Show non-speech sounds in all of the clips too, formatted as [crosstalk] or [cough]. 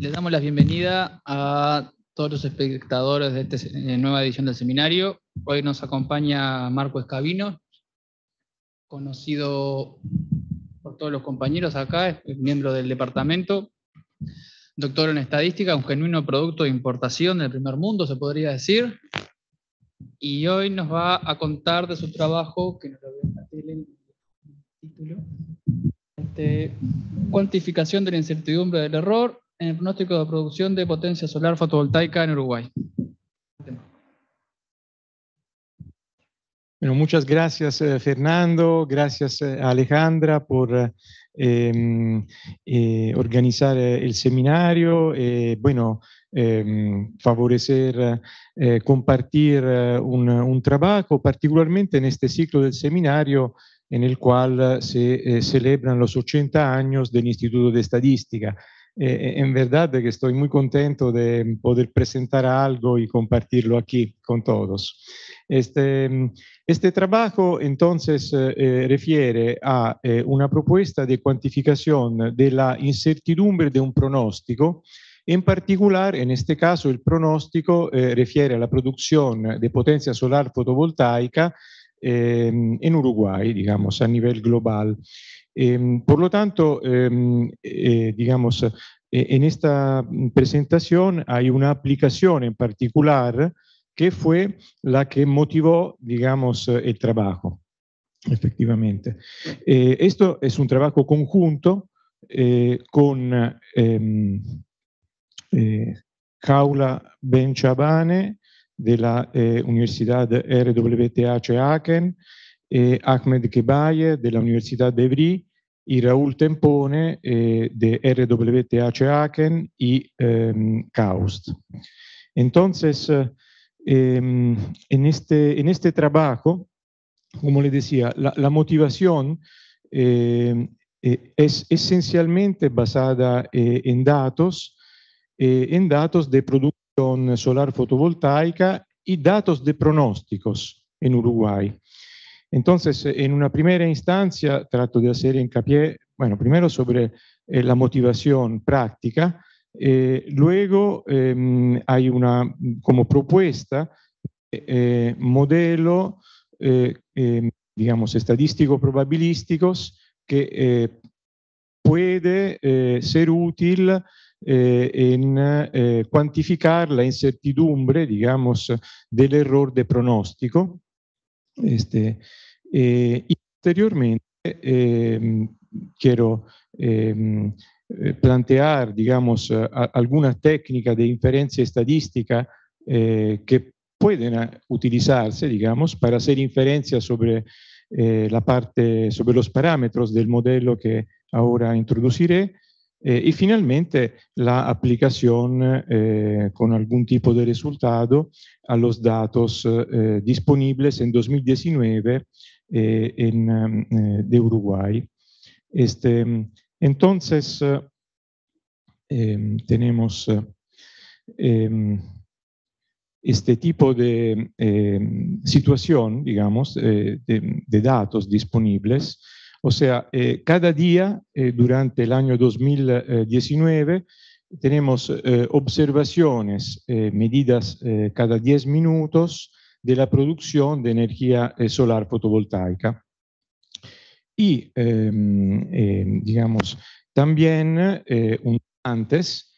Les damos la bienvenida a todos los espectadores de esta eh, nueva edición del seminario. Hoy nos acompaña Marco Escabino conocido por todos los compañeros acá, es miembro del departamento, doctor en estadística, un genuino producto de importación del primer mundo, se podría decir. Y hoy nos va a contar de su trabajo, que nos lo veo en la tele, título, este, cuantificación de la incertidumbre del error en el pronóstico de producción de potencia solar fotovoltaica en Uruguay. muchas gracias, eh, Fernando. Gracias, eh, Alejandra, por eh, em, organizar el seminario. bueno, em, favorecer, compartir un, un, trabajo, particularmente en este ciclo del seminario en el cual se celebran los 80 años del Instituto de Estadística. Eh, eh, en verdad que estoy muy contento de poder presentar algo y compartirlo aquí con todos. Este, mm, este trabajo entonces eh, refiere a una propuesta de cuantificación de la incertidumbre de un pronóstico. En particular, en este caso, el pronóstico refiere a la producción de potencia solar fotovoltaica en Uruguay, digamos, a nivel global. Em, por lo tanto, em, eh, digamos, eh, en esta presentación hay una aplicación en particular que fue la que motivó, digamos, eh, el trabajo, efectivamente. esto es un trabajo conjunto con em, eh, Jaula Benchabane de la Universidad RWTH Aachen, eh, Ahmed Kebaye de la Universidad de Evry y Raúl Tempone eh, de RWTH Aachen y Caust. Em, Entonces, eh, em, este, en, este, trabajo, como les decía, la, la motivación em, es esencialmente basada en datos, en datos de producción solar fotovoltaica y datos de pronósticos en Uruguay. Entonces, en una primera instancia, trato de hacer hincapié, bueno, primero sobre eh, la motivación práctica, eh, luego em, hay una como propuesta, eh, modelo, em, digamos, estadístico probabilísticos que puede ser útil en cuantificar la incertidumbre, digamos, del error de pronóstico este, eh, y em, quiero em, eh, plantear, digamos, eh, alguna técnica de inferencia estadística que pueden ah, utilizarse, digamos, para hacer inferencia sobre la parte, sobre los parámetros del modelo que ahora introduciré eh, y finalmente la aplicación eh, con algún tipo de resultado a los datos eh, disponibles en 2019 en, de Uruguay. Este, entonces, em, tenemos em, este tipo de em, situación, digamos, de, datos disponibles o sea, eh, cada día eh, durante el año 2019 tenemos eh, observaciones medidas cada 10 minutos de la producción de energía solar fotovoltaica. Y, em, em, digamos, también antes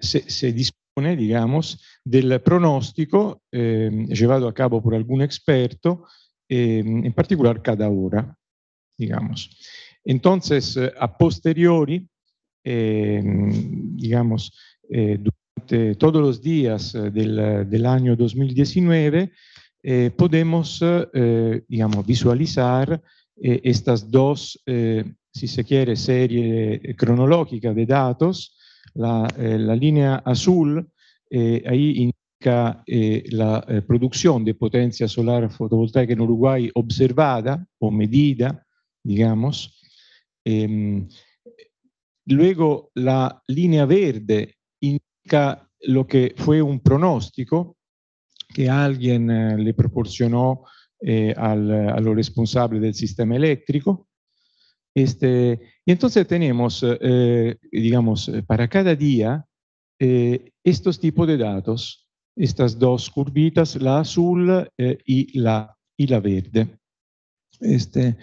se, se dispone, digamos, del pronóstico em, llevado a cabo por algún experto, en particular cada hora digamos. Entonces, eh, a posteriori, eh, digamos, eh, durante todos los días del, del año 2019, podemos, digamos, visualizar estas dos, si se quiere, serie cronológica de datos. La, la línea azul ahí indica la producción de potencia solar fotovoltaica en Uruguay observada o medida digamos. Em, luego, la línea verde indica lo que fue un pronóstico que alguien eh, le proporcionó eh, a lo responsable del sistema eléctrico. Este, y entonces tenemos, eh, digamos, para cada día estos tipos de datos, estas dos curvitas, la azul y, la, y la verde. Este,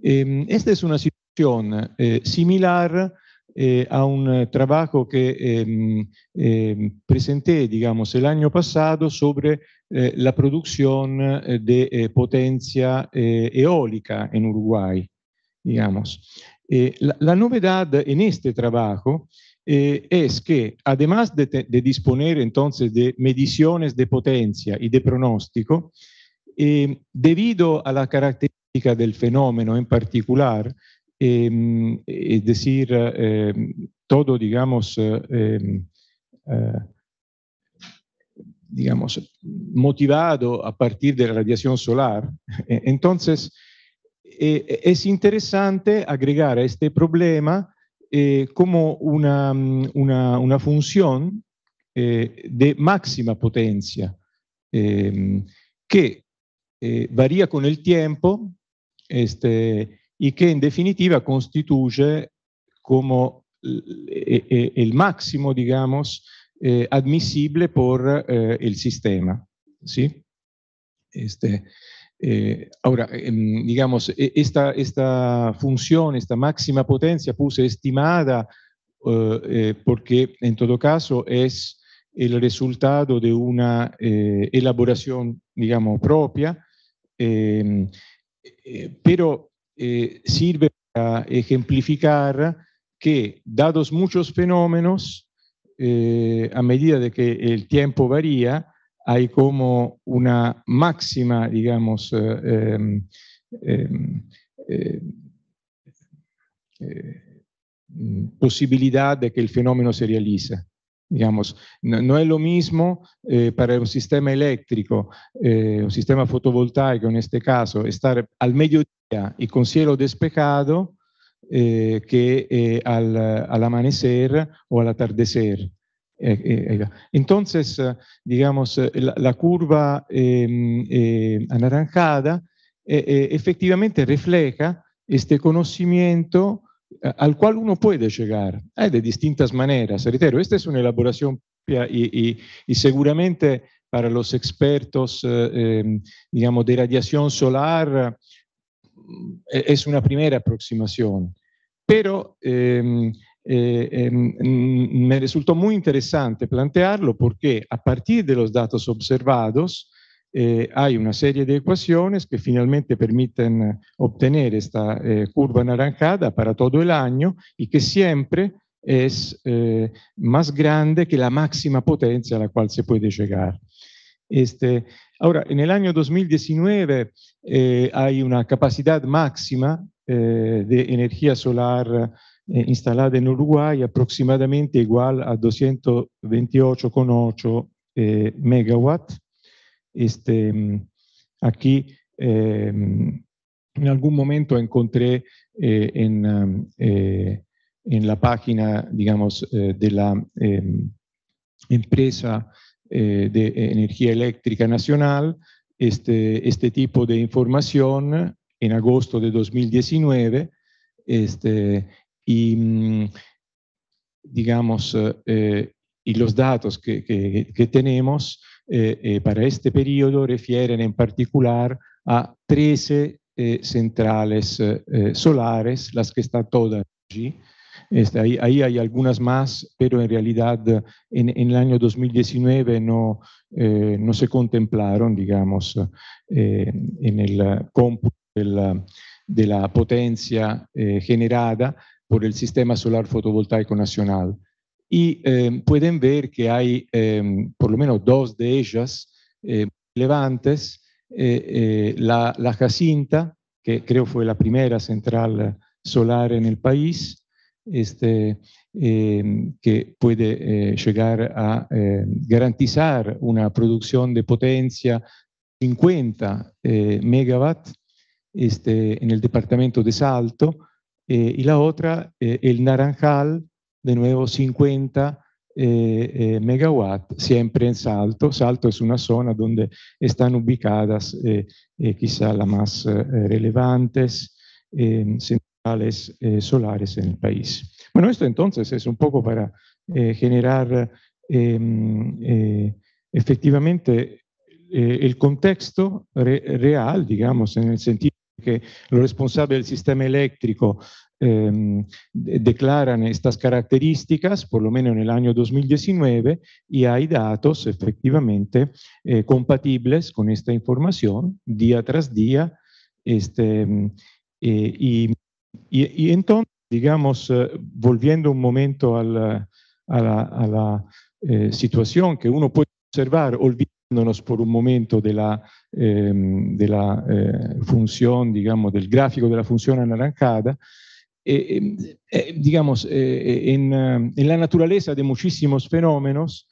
Em, esta es una situación eh, similar eh, a un trabajo que em, em, presenté, digamos, el año pasado sobre eh, la producción de potencia eólica en Uruguay, digamos. La, novedad en este trabajo es que, además de, de, disponer entonces de mediciones de potencia y de pronóstico, debido a la característica del fenómeno en particular, em, es decir, em, todo, digamos, eh, em, eh, digamos, motivado a partir de la radiación solar. E, entonces, eh, es interesante agregar a este problema como una, una función de máxima potencia que varía con el tiempo, este, y que en definitiva constituye como e, e, el máximo, digamos, eh, admisible por eh, el sistema. ¿sí? Este, eh, ahora, em, digamos, e, esta, esta función, esta máxima potencia puse estimada porque en todo caso es el resultado de una elaboración, digamos, propia. Em, eh, pero eh, sirve para ejemplificar que, dados muchos fenómenos, eh, a medida de que el tiempo varía, hay como una máxima, digamos, em, em, posibilidad de que el fenómeno se realice. Digamos, no, es lo mismo eh, para un sistema eléctrico, eh, un sistema fotovoltaico en este caso, estar al mediodía y con cielo despejado eh, que al, amanecer o al atardecer. Entonces, digamos, la curva em, anaranjada efectivamente refleja este conocimiento al cual uno puede llegar. Eh, de distintas maneras, reitero, esta es una elaboración y, seguramente para los expertos, eh, em, de radiación solar eh, es una primera aproximación. Pero em, em, me resultó muy interesante plantearlo porque a partir de los datos observados, eh, hay una serie de ecuaciones que finalmente permiten eh, obtener esta eh, curva anaranjada para todo el año y que siempre es más grande que la máxima potencia a la cual se puede llegar. Este, ahora, en el año 2019 hay una capacidad máxima de energía solar instalada en Uruguay aproximadamente igual a 228,8 megawatts. Este, mm, aquí em, en algún momento encontré eh, eh, en, la página, digamos, eh, de la em, empresa de energía eléctrica nacional este, este tipo de información en agosto de 2019 este, y, mm, digamos, y los datos que tenemos eh, eh, para este periodo refieren en particular a 13 eh, centrales solares, las que están todas allí. Este, ahí, hay algunas más, pero en realidad en, el año 2019 no, se contemplaron, digamos, en el cómputo de la, potencia generada por el Sistema Solar Fotovoltaico Nacional y em, pueden ver que hay em, por lo menos dos de ellas eh, relevantes. Eh, eh, la, Jacinta, que creo fue la primera central solar en el país, este, em, que puede llegar a garantizar una producción de potencia 50 megawatts este, en el departamento de Salto, y la otra, el Naranjal, de nuevo 50 eh, eh, megawatts siempre en Salto. Salto es una zona donde están ubicadas eh, quizá las más relevantes centrales solares en el país. Bueno, esto entonces es un poco para generar em, efectivamente el contexto real, digamos, en el sentido que lo responsable del sistema eléctrico Em, declaran estas características, por lo menos en el año 2019, y hay datos efectivamente eh, compatibles con esta información día tras día. Este, em, eh, y, entonces, digamos, eh, volviendo un momento a la, situación que uno puede observar, olvidándonos por un momento de la, em, función, digamos, del gráfico de la función anaranjada, eh, eh, digamos, eh, en, en, la naturaleza de muchísimos fenómenos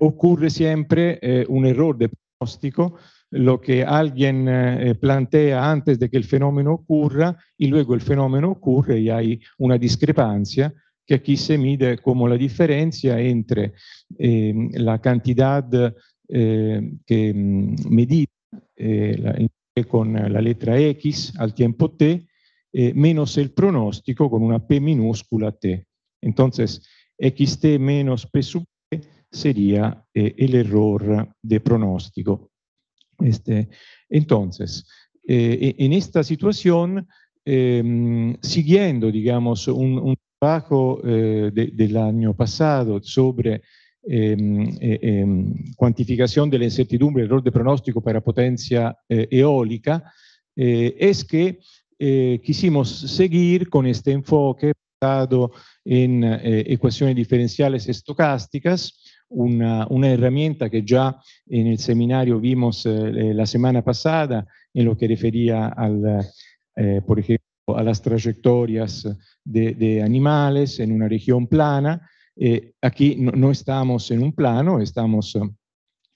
ocurre siempre un errore di pronostico, lo che alguien eh, plantea antes de che il fenomeno ocurra e luego il fenomeno ocurre e hay una discrepanza che aquí se mide come la differenza entre ehm, la cantidad que ehm, mm, medida eh, la, con la lettera X al tempo T eh, menos el pronóstico con una P minúscula T. Entonces, XT menos P sub T sería eh, el error de pronóstico. Este, entonces, eh, en esta situación, siguiendo, digamos, un, un trabajo eh, de, del año pasado sobre Ehm, ehm, cuantificación de la incertidumbre, error de pronóstico para potencia eh, eólica, eh, es que Eh, quisimos seguir con este enfoque basado en eh, ecuaciones diferenciales estocásticas, una, herramienta que ya en el seminario vimos eh, la semana pasada en lo que refería al, por ejemplo, a las trayectorias de, animales en una región plana. aquí no, estamos en un plano, estamos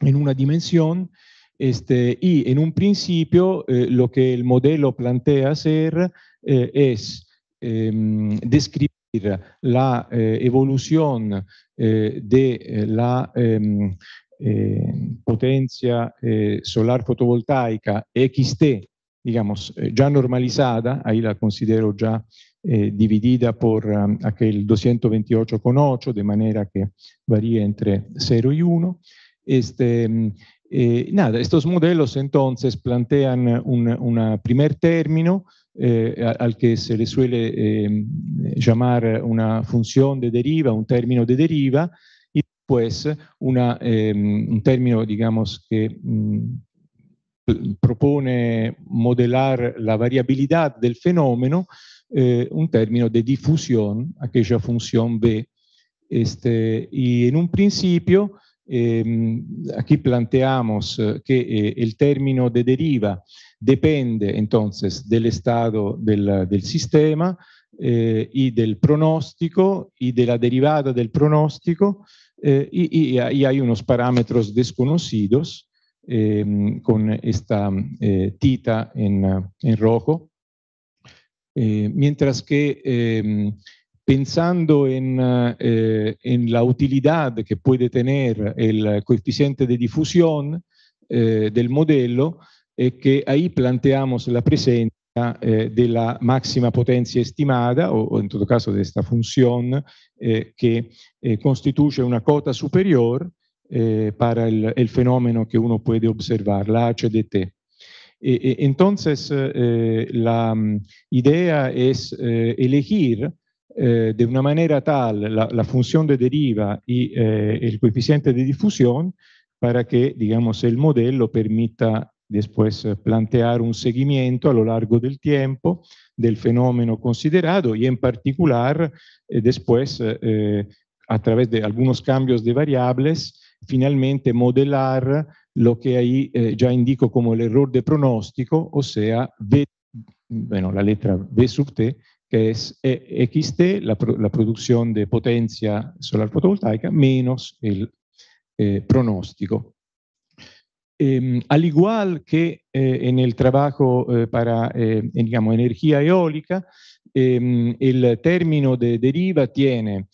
en una dimensión este, y en un principio eh, lo que el modelo plantea hacer eh, es em, describir la eh, evolución de la em, potencia solar fotovoltaica XT, digamos, ya normalizada, ahí la considero ya dividida por 228 um, aquel 8 de manera que varía entre 0 y 1. Eh, nada, estos modelos entonces plantean un, primer término eh, al que se le suele eh, llamar una función de deriva, un término de deriva, y después pues un término, digamos, que mm, propone modelar la variabilidad del fenómeno, un término de difusión, aquella función B. Este, y en un principio, Ehm, aquí planteamos eh, que eh, el término de deriva depende entonces del estado del, sistema eh, y del pronóstico y de la derivada del pronóstico y, hay unos parámetros desconocidos ehm, con esta tita en, en rojo, mientras que ehm, pensando eh, eh, en, la utilidad que puede tener el coeficiente de difusión eh, del modelo, que ahí planteamos la presencia de la máxima potencia estimada, o, en todo caso de esta función, que constituye una cota superior para el, el, fenómeno que uno puede observar, la HDT. E, e, entonces, la mm, idea es elegir eh, de una manera tal la, función de deriva y eh, el coeficiente de difusión para que, digamos, el modelo permita después eh, plantear un seguimiento a lo largo del tiempo del fenómeno considerado y en particular después, a través de algunos cambios de variables, finalmente modelar lo que ahí ya indico como el error de pronóstico, o sea, bueno, la letra v sub T, que es eh, XT, la, producción de potencia solar fotovoltaica, menos el eh, pronóstico. Em, al igual que eh, en el trabajo para digamos, energía eólica, em, el término de deriva tiene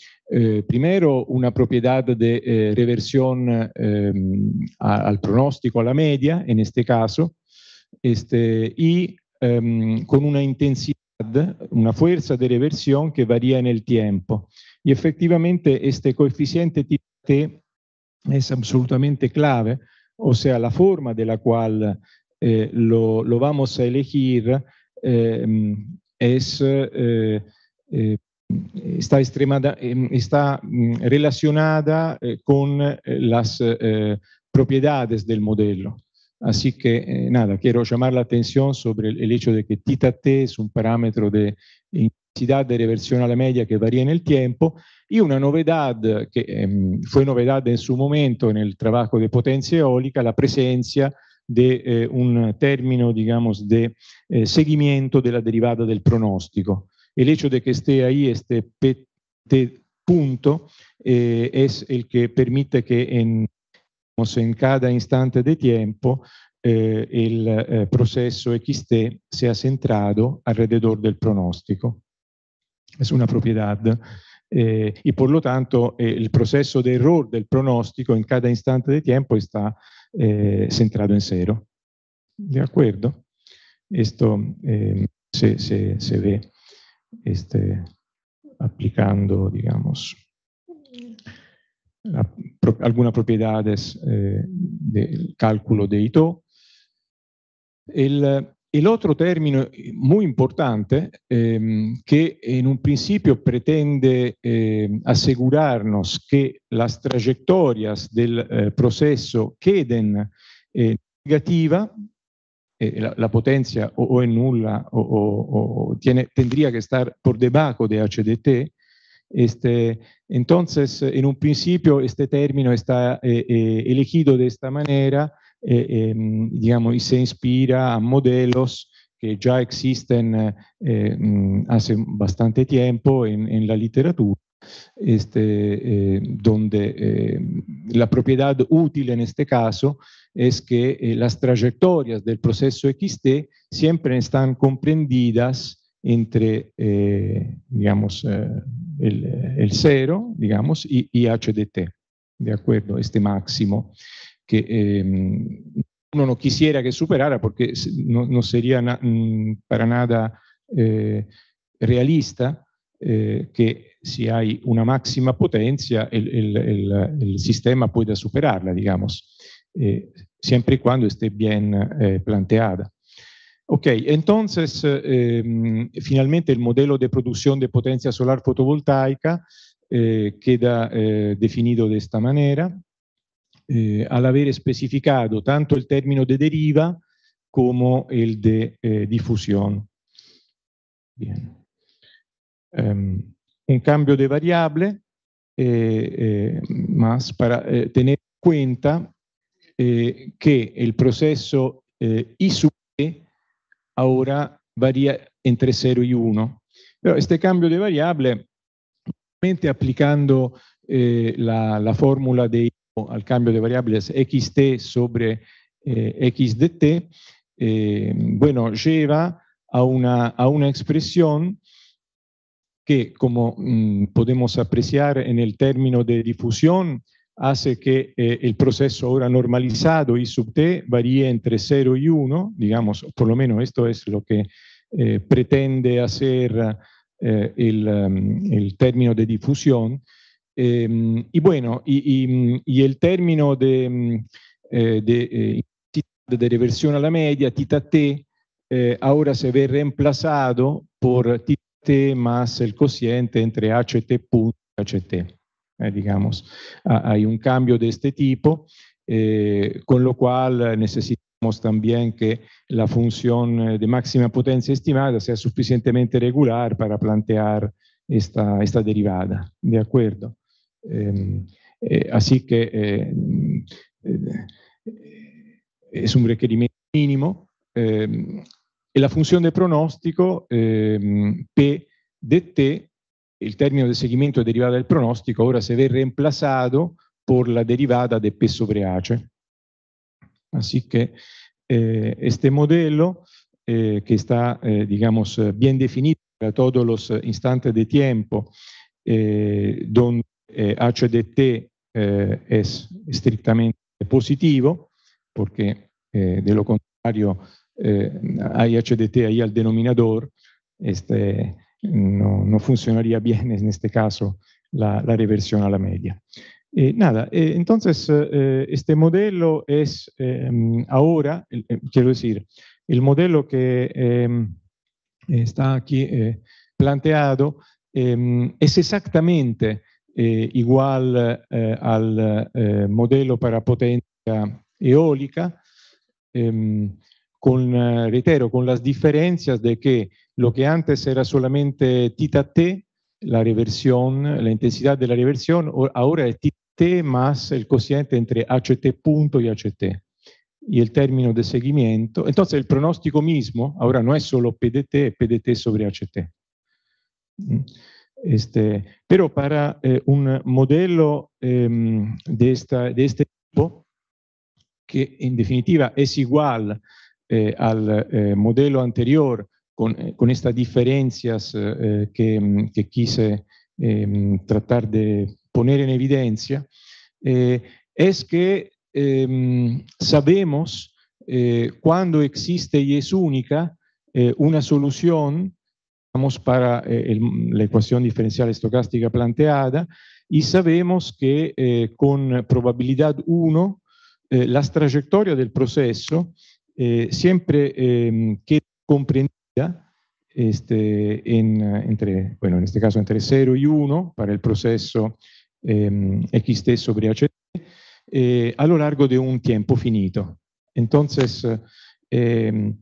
primero una propiedad de reversión em, al pronóstico, a la media, en este caso, este, y con una intensidad una fuerza di reversione che varia nel tempo. E effettivamente questo coefficiente T è absolutamente clave, o sea, la forma de la cual eh, lo, lo, vamos a elegir eh, es, eh, eh está, extremada, está ehm, mm, relacionada eh, con eh, las propiedades del modelo. Así que, eh, nada, quiero llamar la atención sobre el, hecho de que tita t es un parámetro de intensidad de reversión a la media que varía en el tiempo y una novedad que em, fue novedad en su momento en el trabajo de potencia eólica, la presencia de eh, un término, digamos, de eh, seguimiento de la derivada del pronóstico. El hecho de que esté ahí este punto es el que permite que en se in cada istante di tempo eh, il eh, processo XT sia centrato alrededor del pronóstico, È una proprietà. Eh, e por lo tanto eh, il processo di errore del pronostico in cada istante di tempo sta eh, centrato in zero. De acuerdo? Questo eh, se, se, se ve este, applicando, digamos, pro algunas propiedades eh, del calcolo dei TO. El, el, otro término importante eh, que en un principio pretende ehm, eh, asegurarnos que las trayectorias del proceso queden eh, negativas, la, la, potencia o, o es nula o, o, o tendría que stare por debajo de HDT, Este, entonces, en un principio, este término está eh, eh, elegido de esta manera, eh, em, digamos, y se inspira a modelos que ya existen mm, hace bastante tiempo en, la literatura. Este, donde la propiedad útil en este caso es que las trayectorias del proceso XT siempre están comprendidas entre, eh, digamos, eh, eh, el, cero, digamos, y, HDT, de acuerdo, este máximo, que em, uno no quisiera que superara porque no, sería mm, para nada realista que si hay una máxima potencia, el, el sistema pueda superarla, digamos, siempre y cuando esté bien planteada. Ok, entonces eh, finalmente el modelo de producción de potencia solar fotovoltaica eh, queda eh, definido de esta manera eh, al avere specificato tanto il termine de deriva come il de eh, difusión. Um, ehm, un cambio de variable eh, más para tener en cuenta que el proceso I sub E ahora varía entre 0 y 1. este cambio de variable, aplicando eh, la, fórmula de al cambio de variables xt sobre eh, x xdt, eh, bueno, lleva a una, a una expresión que, como mm, podemos apreciar en el término de difusión, hace que eh, el proceso ahora normalizado I sub t varíe entre 0 y 1, digamos, por lo menos esto es lo que eh, pretende hacer eh, um, el, término de difusión. Em, y bueno, y, el término de, mm, de, reversión a la media, tita t, ahora se ve reemplazado por tita t más el cociente entre HT t punto eh, digamos, hay un cambio de este tipo, eh, con lo cual necesitamos también que la función de máxima potencia estimada sea suficientemente regular para plantear esta, esta derivada, ¿de acuerdo? Ehm, eh, así eh, que es un requerimiento mínimo. Ehm, e la funzione del pronostico ehm, P dt il termine del seguimento de derivada del pronóstico ahora se ve reemplazado por la derivata del peso breace. Así che eh, este modello, eh, que está, eh, digamos, bien definido para todos los instantes de tiempo, eh, donde eh, H de T eh, es estrictamente positivo, perché de lo contrario hay H de T ahí al denominador, este, no, funcionaría bien en este caso la, reversión a la media. Eh, nada, eh, entonces eh, este modelo es em, ahora, quiero decir, el modelo que em, está aquí planteado em, es exactamente igual al modelo para potencia eólica, con, reitero, con las diferencias de que Lo que antes era solamente TTT, la reversión, la intensidad de la reversión, ahora es TT más el cociente entre HT punto y HT. Y el término de seguimiento. Entonces, el pronóstico mismo ahora no es solo PDT, es PDT sobre HT. Mm. Este, pero para eh, un modelo eh, de, esta, de, este tipo, che in definitiva è igual eh, al eh, modello anterior Eh, con, estas diferencias eh, eh, mm, que, quise em, tratar de poner en evidencia, es que em, sabemos cuando existe y es única una solución para la ecuación diferencial estocástica planteada y sabemos que con probabilidad 1 las trayectorias del proceso siempre em, que comprendemos este, entre, bueno, en este caso entre 0 y 1 para el proceso em, X XT sobre HT eh, a lo largo de un tiempo finito. Entonces, em,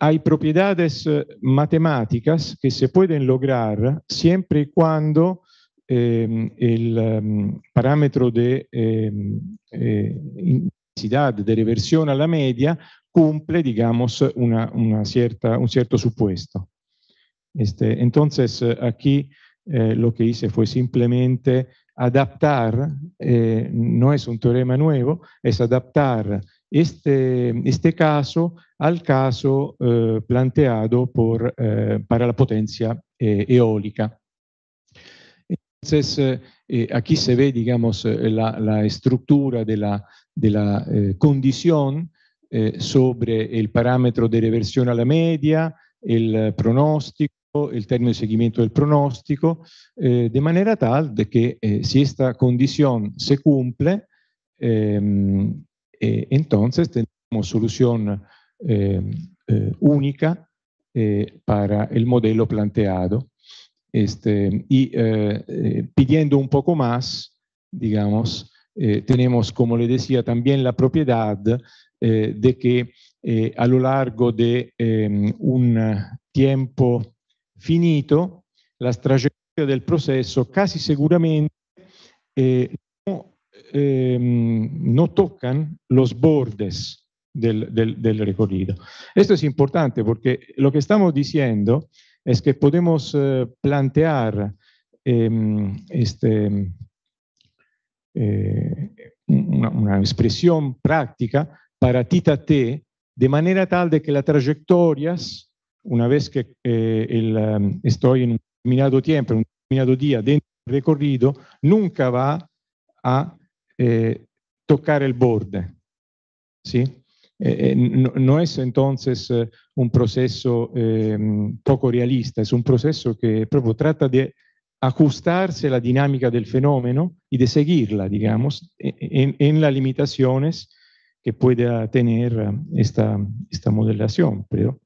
hay propiedades eh, matemáticas que se pueden lograr siempre y cuando em, el parámetro de eh, intensidad de reversión a la media cumple, digamos, una, cierta, un cierto supuesto. Este, entonces, eh, aquí eh, lo que hice fue simplemente adaptar, eh, no es un teorema nuevo, es adaptar este, este caso al caso planteado por, para la potencia eólica. Entonces, aquí se ve, digamos, la, la estructura de la condición eh, sobre el parámetro de reversión a la media, el eh, pronóstico, el término de seguimiento del pronóstico, eh, de manera tal de que si esta condición se cumple, em, entonces tenemos solución em, única para el modelo planteado. Este, y pidiendo un poco más, digamos, tenemos, como le decía, también la propiedad eh, de che eh, a lo largo di ehm, un tempo finito la trajectoria del processo casi sicuramente eh, no, ehm, no tocan los bordes del, del, del, recorrido. Esto es importante porque lo que estamos diciendo es que podemos eh, plantear eh, este, eh, una, una, expresión práctica para tita T, de manera tal de que las trayectorias, una vez que eh, um, estoy en un determinado tiempo, en un determinado día dentro del recorrido, nunca va a eh, tocar el borde. ¿sí? Eh, no, es entonces un proceso em, poco realista, es un proceso que proprio trata de ajustarse la dinámica del fenómeno y de seguirla, digamos, e, e, en, en las limitaciones que pueda tener um, esta, modelación. Pero,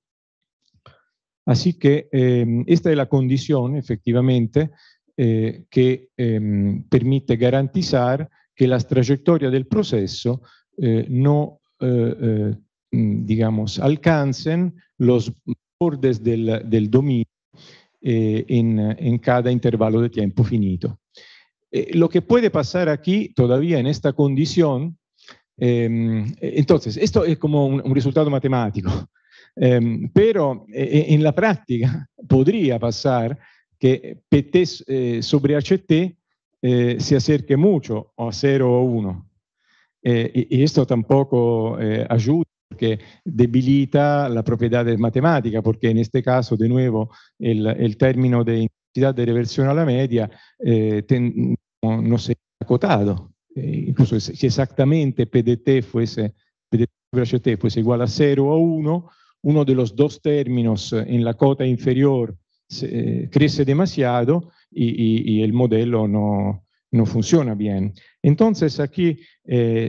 así que em, esta es la condición, efectivamente, eh, que em, permite garantizar que las trayectorias del proceso eh, no, eh, mm, digamos, alcancen los bordes del, dominio en, cada intervalo de tiempo finito. lo que puede pasar aquí, todavía en esta condición, Ehm, entonces, esto es como un, un resultado matemático, [laughs] eh, pero en la práctica podría pasar que PT eh, sobre HT eh, se acerque mucho a 0 o 1. Eh, y esto tampoco eh, ayuda porque debilita la propiedad de matemática, porque en este caso, de nuevo, el, el término de intensidad de reversión a la media eh, ten, no, no se ha acotado. Eh, incluso si exactamente PDT fuese, igual a 0 o 1, uno de los dos términos eh, en la cota inferior eh, crece demasiado y, el modelo no, funciona bien. Entonces aquí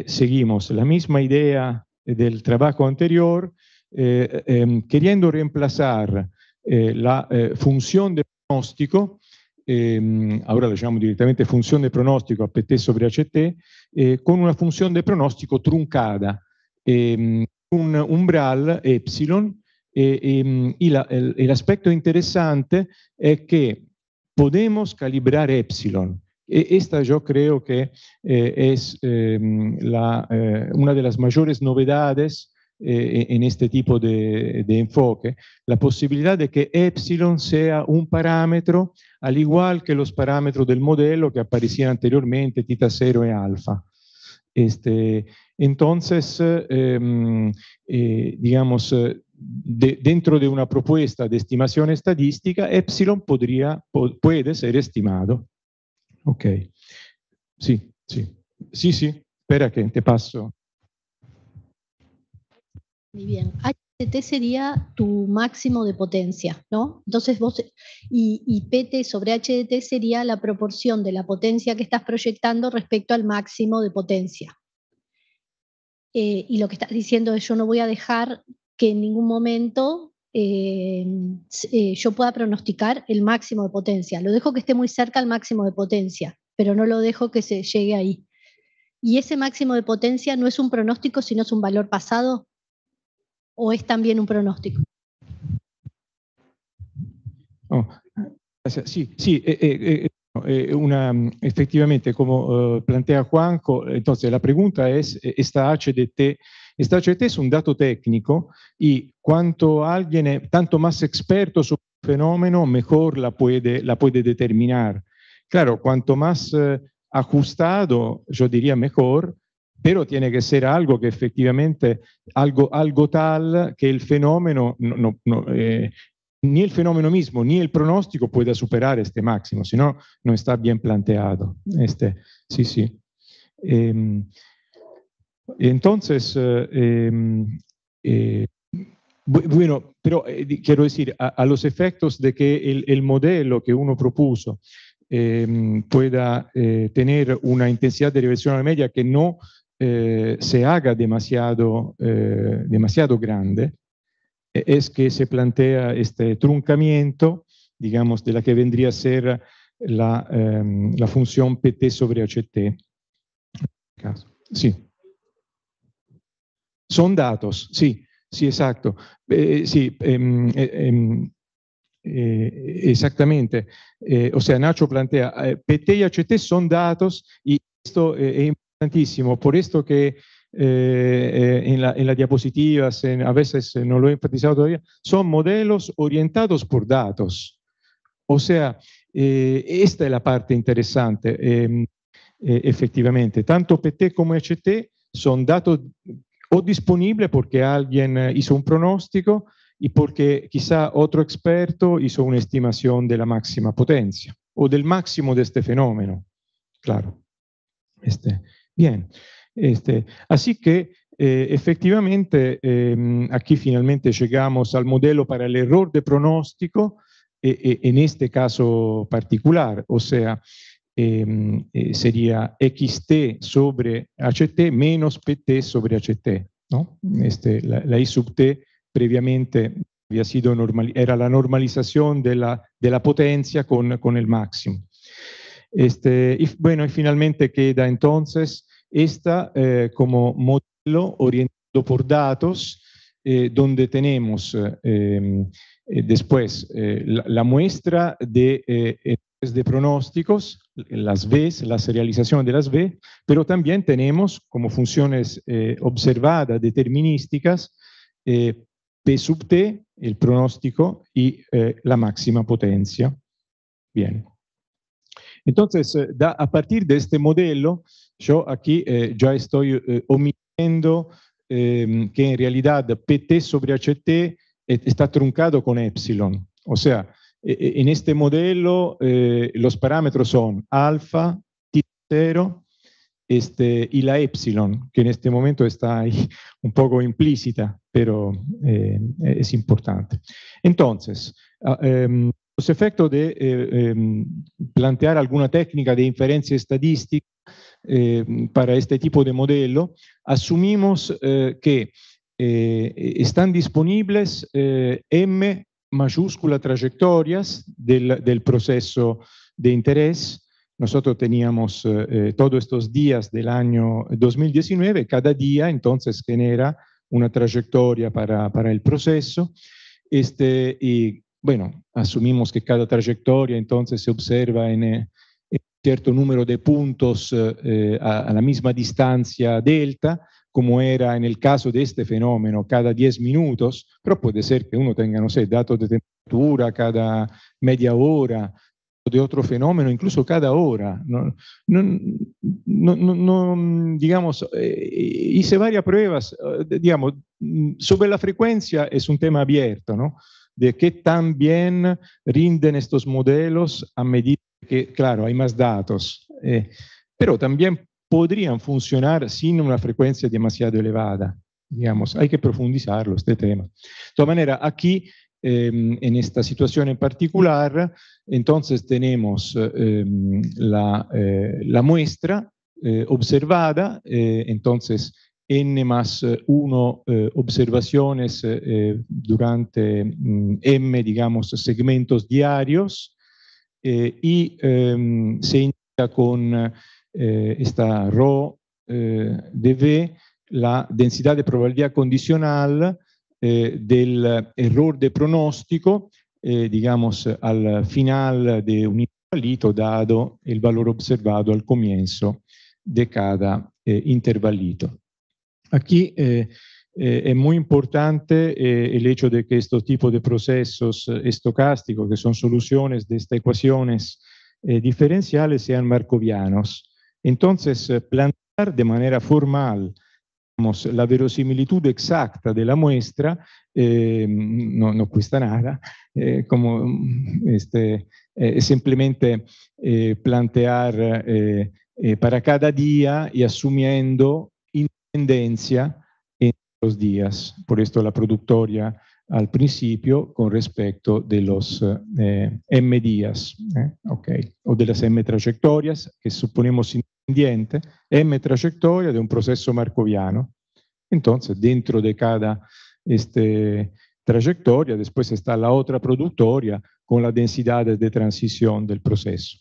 seguimos la misma idea del trabajo anterior, em, queriendo reemplazar la función de pronóstico ehm, ora diciamo direttamente funzione pronostico a PT sopra ACT, eh, con una funzione di pronostico truncata, ehm, un umbral epsilon, e, ehm, e, e l'aspetto interessante è che possiamo calibrare epsilon, E questa io credo que eh, es eh, la, eh, una delle maggiori mayores novedades eh, en este tipo di enfoque, la possibilità di che epsilon sia un parámetro al igual che los parámetros del modello che aparecían anteriormente, tita 0 e alfa. entonces, eh, eh, digamos, de, dentro de una propuesta de estimación estadística, epsilon podría, puede ser estimado. Ok. Sí, sí. Sí, sí. Espera que te paso. bien. HT sería tu máximo de potencia, ¿no? Entonces vos, y, PT sobre HDT sería la proporción de la potencia que estás proyectando respecto al máximo de potencia. Eh, y lo que estás diciendo es yo no voy a dejar que en ningún momento eh, eh, yo pueda pronosticar el máximo de potencia. Lo dejo que esté muy cerca al máximo de potencia, pero no lo dejo que se llegue ahí. Y ese máximo de potencia no es un pronóstico, sino es un valor pasado o es también un pronóstico? Oh, sí, eh, eh, eh, una, efectivamente, como plantea Juanco, entonces la pregunta es, ¿esta HDT es un dato técnico y cuanto alguien tanto más experto sobre el fenómeno, mejor la puede, la puede determinar. Claro, cuanto más ajustado, yo diría mejor, pero tiene que ser algo que efectivamente, algo, algo tal que el fenómeno, eh, ni el fenómeno mismo ni el pronóstico pueda superar este máximo, si no, no está bien planteado. Este, sí, sí. Em, entonces, eh, em, eh, bueno, pero quiero decir, a, los efectos de que el, modelo que uno propuso em, pueda tener una intensidad de reversión a la media que no eh, se haga demasiado, eh, demasiado grande, eh, es que se plantea este truncamiento, digamos, de la que vendría a ser la, la función PT sobre HT. Sí. Son datos, sí, sí, exacto. Eh, eh, sí, ehm, ehm, eh, esattamente, eh, eh ossia Nacho plantea, eh, PT e HT sono datos, e questo è tantissimo, por esto que eh, eh, en, la, en, la, diapositiva, se, a veces no lo he enfatizado todavía, son modelos orientados por datos. O sea, eh, esta es la parte interesante, eh, efectivamente. Tanto PT como HT son datos o disponibles porque alguien eh, hizo un pronóstico y porque quizá otro experto hizo una estimación de la máxima potencia o del máximo de este fenómeno. Claro. Este, Bien, este, así que eh, efectivamente em, aquí finalmente llegamos al modelo para el error de pronóstico eh, eh, en este caso particular, o sea, em, sería XT sobre HT menos PT sobre HT, ¿no? Este, la, la, I sub T previamente había sido normal, era la normalización de la, de potencia con, con el máximo. Este, bueno, y finalmente queda entonces esta eh, como modelo orientado por datos, eh, donde tenemos eh, em, después la, muestra de, de pronósticos, las V, la serialización de las V, pero también tenemos como funciones observadas determinísticas P sub T, el pronóstico y la máxima potencia. Bien. Entonces, a partir de este modelo, Ciò aquí eh, já estou eh, omitiendo ehm, eh, que en realidad PT sobre HT está truncado con epsilon. O sea, en este modelo los parámetros son alfa, T0 este, y la epsilon, que en este momento está ahí [laughs] un poco implícita, pero eh, es importante. Entonces, ehm, los efectos de eh, ehm, plantear alguna técnica de inferencia estadística Eh, para este tipo de modelo, asumimos eh, que eh, están disponibles M mayúscula trayectorias del, proceso de interés. Nosotros teníamos todos estos días del año 2019, cada día entonces genera una trayectoria para, para el proceso. Este, y bueno, asumimos que cada trayectoria entonces se observa en, cierto número de puntos eh, eh, a, la misma distancia delta, como era en el caso de este fenómeno, cada 10 minutos, pero puede ser que uno tenga, no sé, datos de temperatura cada media hora, de otro fenómeno, incluso cada hora. No, no, no, digamos, eh, hice varias pruebas, digamos, sobre la frecuencia es un tema abierto, ¿no? De qué tan bien rinden estos modelos a medida que, claro, hay más datos, eh, pero también podrían funcionar sin una frecuencia demasiado elevada. Digamos, hay que profundizarlo este tema. De todas maneras, aquí, em, en esta situación en particular, entonces tenemos em, eh, la, muestra eh, observada, entonces n más 1 observaciones durante mm, m, digamos, segmentos diarios, eh, i, ehm, se indica con eh, esta ρ eh, dv la densidad de probabilidad condicional eh, del error de pronóstico, eh, digamos, al final de un intervalito dado el valor observado al comienzo de cada eh, intervalito. Aquí eh, Eh, es muy importante eh, el hecho de que este tipo de procesos eh, estocásticos, que son soluciones de estas ecuaciones diferenciales, sean marcovianos. Entonces, plantear de manera formal la verosimilitud exacta de la muestra no, cuesta nada, como mm, este, simplemente plantear para cada día y asumiendo independencia, los días. Por esto la productoria al principio con respecto de los eh, M días, eh, ok o de las M trayectorias que suponemos independiente, M trayectoria de un proceso marcoviano. Entonces, dentro de cada este, trayectoria, después está la otra productoria con la densidad de transición del proceso.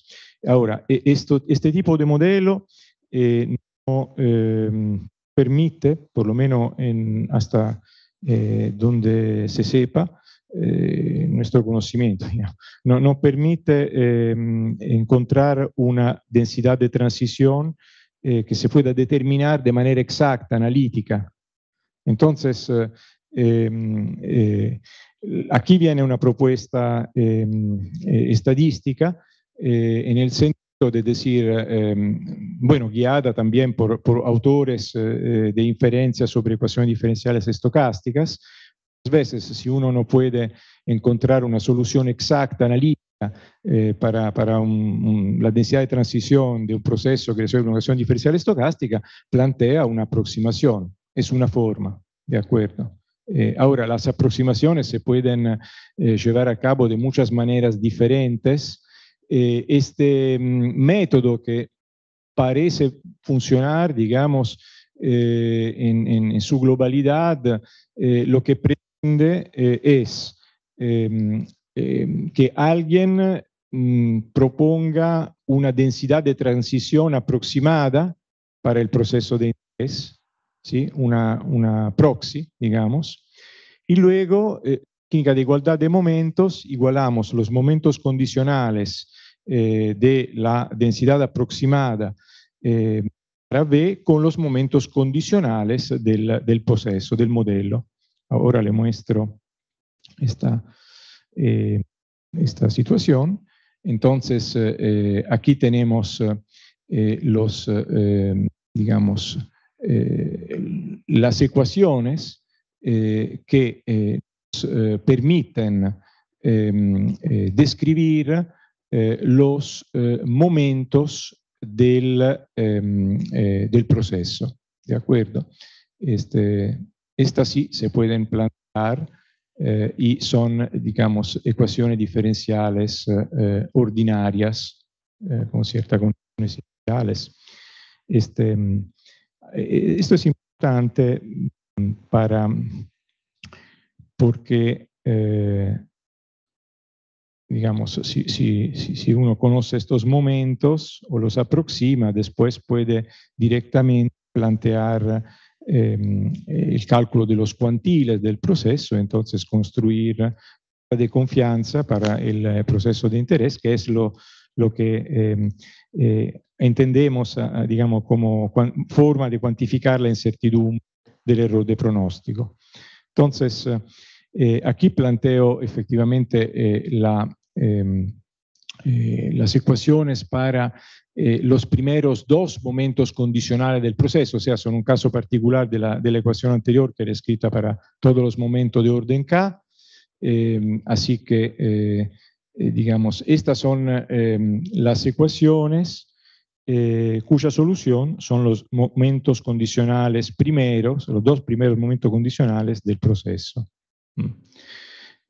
Ahora, e-, este tipo de modelo eh, no, permite, por lo menos hasta eh, donde se sepa, eh, nuestro conocimiento, [laughs] no, permite em, encontrar una densidad de transición eh, que se pueda determinar de manera exacta, analítica. Entonces, em, aquí viene una propuesta em, estadística en el sentido de decir, em, bueno, guiada también por, autores eh, eh, de inferencia sobre ecuaciones diferenciales estocásticas. A veces, si uno no puede encontrar una solución exacta, analítica, eh, para, para la densidad de transición de un proceso que resuelve una ecuación diferencial estocástica, plantea una aproximación. Es una forma, ¿de acuerdo? ahora, las aproximaciones se pueden llevar a cabo de muchas maneras diferentes, eh, este mm, método que parece funcionar, digamos, eh, en, su globalidad, eh, lo que pretende es em, em, que alguien mm, proponga una densidad de transición aproximada para el proceso de interés, ¿sí? una, proxy, digamos, y luego técnica de igualdad de momentos, igualamos los momentos condicionales eh, de la densidad aproximada eh, para V con los momentos condicionales del, del, proceso, del modelo. Ahora le muestro esta, eh, esta situación. Entonces, aquí tenemos los, digamos, las ecuaciones que eh, permiten ehm, eh, describir eh, los momentos del, ehm, del, proceso. ¿De acuerdo? Este, estas sí se pueden plantear y son, digamos, ecuaciones diferenciales ordinarias con ciertas condiciones iniciales. Este, esto es importante para porque, eh, digamos, si, uno conoce estos momentos o los aproxima, después puede directamente plantear em, el cálculo de los cuantiles del proceso, entonces construir de confianza para el eh, proceso de interés, que es lo, que em, eh, entendemos, ah, digamos, como forma de cuantificar la incertidumbre del error de pronóstico. Entonces, eh, eh, aquí planteo efectivamente eh, la, em, las ecuaciones para los primeros dos momentos condicionales del proceso, o sea, son un caso particular de la, de la ecuación anterior que era escrita para todos los momentos de orden K. Em, así que, digamos, estas son em, las ecuaciones eh, cuya solución son los momentos condicionales primeros, los dos primeros momentos condicionales del proceso. Mm.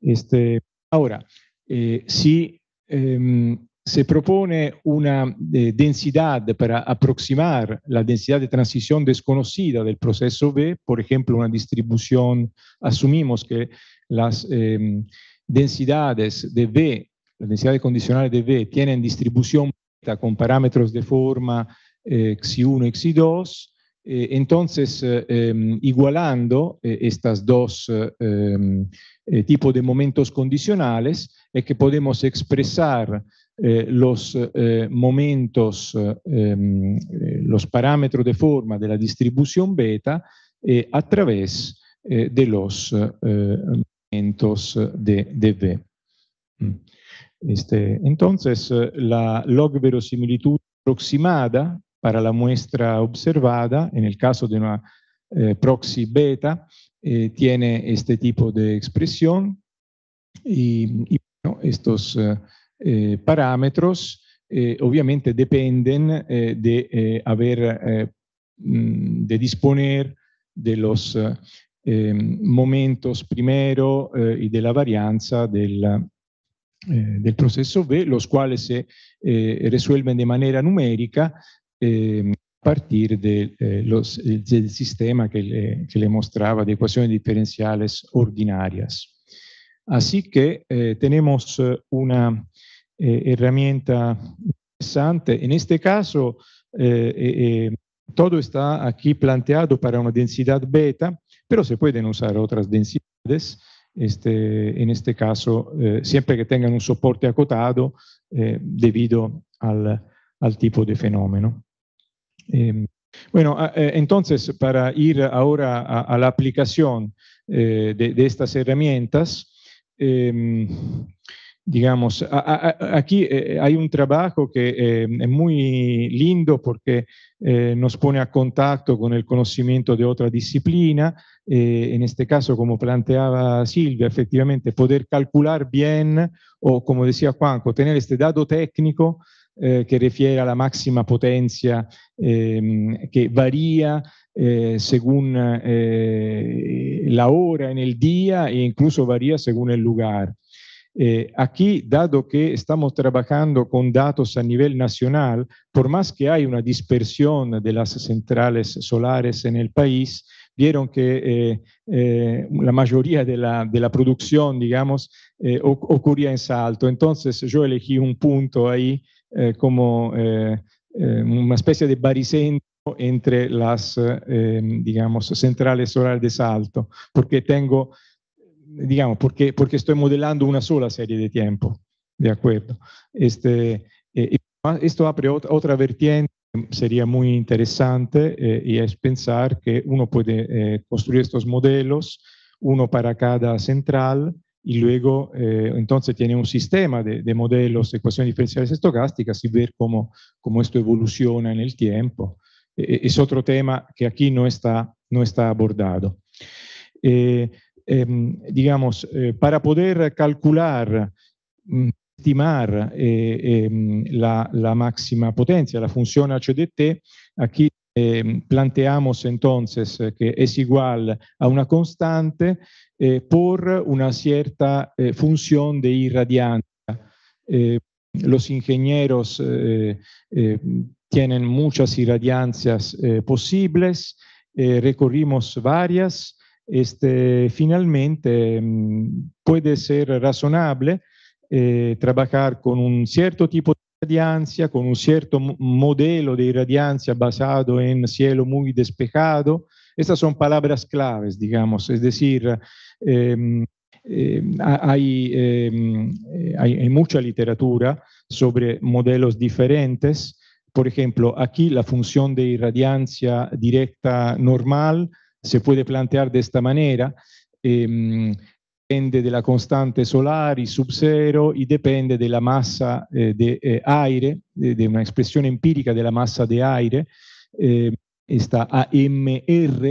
Este, ahora, eh, si em, se propone una eh, densidad para aproximar la densidad de transición desconocida del proceso B, por ejemplo, una distribución, asumimos que las em, densidades de B, las densidades condicionales de B tienen distribución con parámetros de forma xi x1, x2, entonces eh, em, igualando eh, estos dos eh, em, tipos de momentos condicionales es que podemos expresar los momentos, em, los parámetros de forma de la distribución beta a través de los momentos de, de V. Este, entonces, eh, la log verosimilitud aproximada para la muestra observada, en el caso de una eh, proxy beta, eh, tiene este tipo de expresión y, estos parámetros obviamente dependen de haber, mm, de disponer de los em, momentos primero y de la varianza del eh, del proceso B, los cuales se eh, resuelven de manera numérica ehm, a partir eh, del sistema que le, que le, mostraba de ecuaciones diferenciales ordinarias. Así que tenemos una herramienta interesante. En este caso, todo está aquí planteado para una densidad beta, pero se pueden usar otras densidades este, en este caso, eh, siempre que tengan un soporte acotado eh, debido al, tipo de fenómeno. Em, bueno, eh, entonces, para ir ahora a, la aplicación de, de, estas herramientas, em, digamos, aquí eh, eh, hay un trabajo que eh, es muy lindo porque nos pone a contacto con el conocimiento de otra disciplina, en este caso, como planteaba Silvia, efectivamente, poder calcular bien o, como decía Juan, tener este dado técnico que refiere a la máxima potencia em, que varía según la hora en el día e incluso varía según el lugar. Eh, aquí, dado que estamos trabajando con datos a nivel nacional, por más que hay una dispersión de las centrales solares en el país, vieron que eh, eh, la mayoría de la, producción, digamos, ocurría en Salto. Entonces yo elegí un punto ahí como una especie de baricentro entre las, em, digamos, centrales solares de Salto, porque tengo digamos, porque, porque estoy modelando una sola serie de tiempo, ¿de acuerdo? Este, eh, esto abre otra, vertiente sería muy interesante eh, y es pensar que uno puede eh, construir estos modelos, uno para cada central y luego entonces tiene un sistema de, modelos ecuaciones diferenciales estocásticas y ver cómo, cómo esto evoluciona en el tiempo. E-, e-, es otro tema que aquí no está, no está abordado. Em, digamos, eh, para poder calcular, mm, estimar eh, em, la, máxima potencia, la función HDT, aquí em, planteamos entonces eh, que es igual a una constante por una cierta función de irradiancia. los ingenieros tienen muchas irradiancias posibles, recorrimos varias, este, finalmente mm, puede ser razonable eh, trabajar con un cierto tipo de radiancia, con un cierto modelo de irradiancia basado en cielo muy despejado. Estas son palabras claves, digamos, es decir, em, eh, em, eh, hay, mucha literatura sobre modelos diferentes. Por ejemplo, aquí la función de irradiancia directa normal se puede plantear de esta manera. Em, depende de la constante solar, y sub y depende de la masa eh, de eh, aire, de, una expresión empírica de la masa de aire, em, está AMR,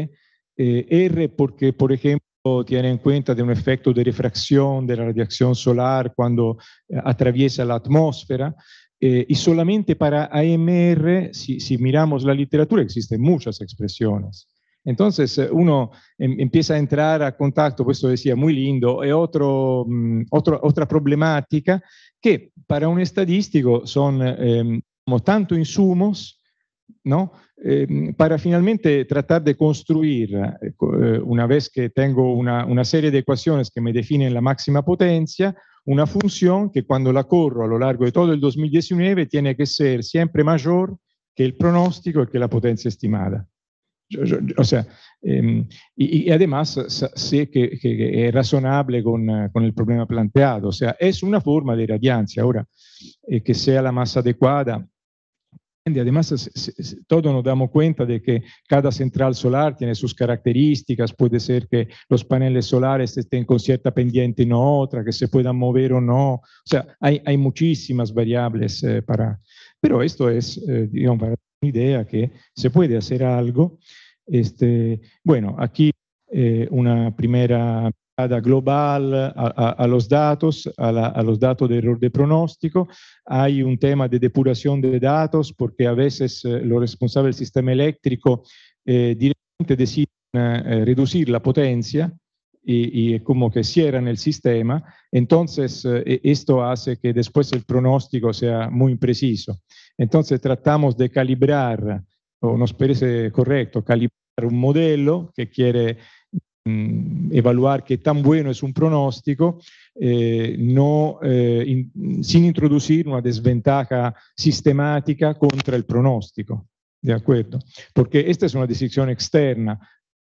eh, R porque, por ejemplo, tiene en cuenta de un efecto de refracción de la radiación solar cuando atraviesa la atmósfera, y solamente para AMR, si, si, miramos la literatura, existen muchas expresiones. Entonces eh, uno em, empieza a entrar a contacto, pues, esto decía, muy lindo, e otra problemática que para un estadístico son em, tanto insumos, ¿no? Em, para finalmente tratar de construir, eh, una vez que tengo una, una, serie de ecuaciones que me definen la máxima potencia, una función que cuando la corro a lo largo de todo el 2019 tiene que ser siempre mayor que el pronóstico y que la potencia estimada o sea, em, y, además eh, sé que, es razonable con, eh, con, el problema planteado. O sea, es una forma de radiancia. Ahora, eh, que sea la más adecuada. además, todos nos damos cuenta de que cada central solar tiene sus características. Puede ser que los paneles solares estén con cierta pendiente y no otra, que se puedan mover o no. O sea, hay, muchísimas variables para... Pero esto es, para idea que se puede hacer algo. Este, bueno, aquí eh, una primera mirada global a, los datos, a, los datos de error de pronóstico. Hay un tema de depuración de datos porque a veces eh, lo responsable del sistema eléctrico eh, directamente deciden reducir la potencia y, y, como que cierran el sistema, entonces eh, esto hace que después el pronóstico sea muy impreciso. Entonces tratamos de calibrar, o nos parece correcto, calibrar un modelo que quiere mm, evaluar qué tan bueno es un pronóstico, eh, no, eh, in, sin introducir una desventaja sistemática contra el pronóstico. De acuerdo, porque esta es una decisión externa,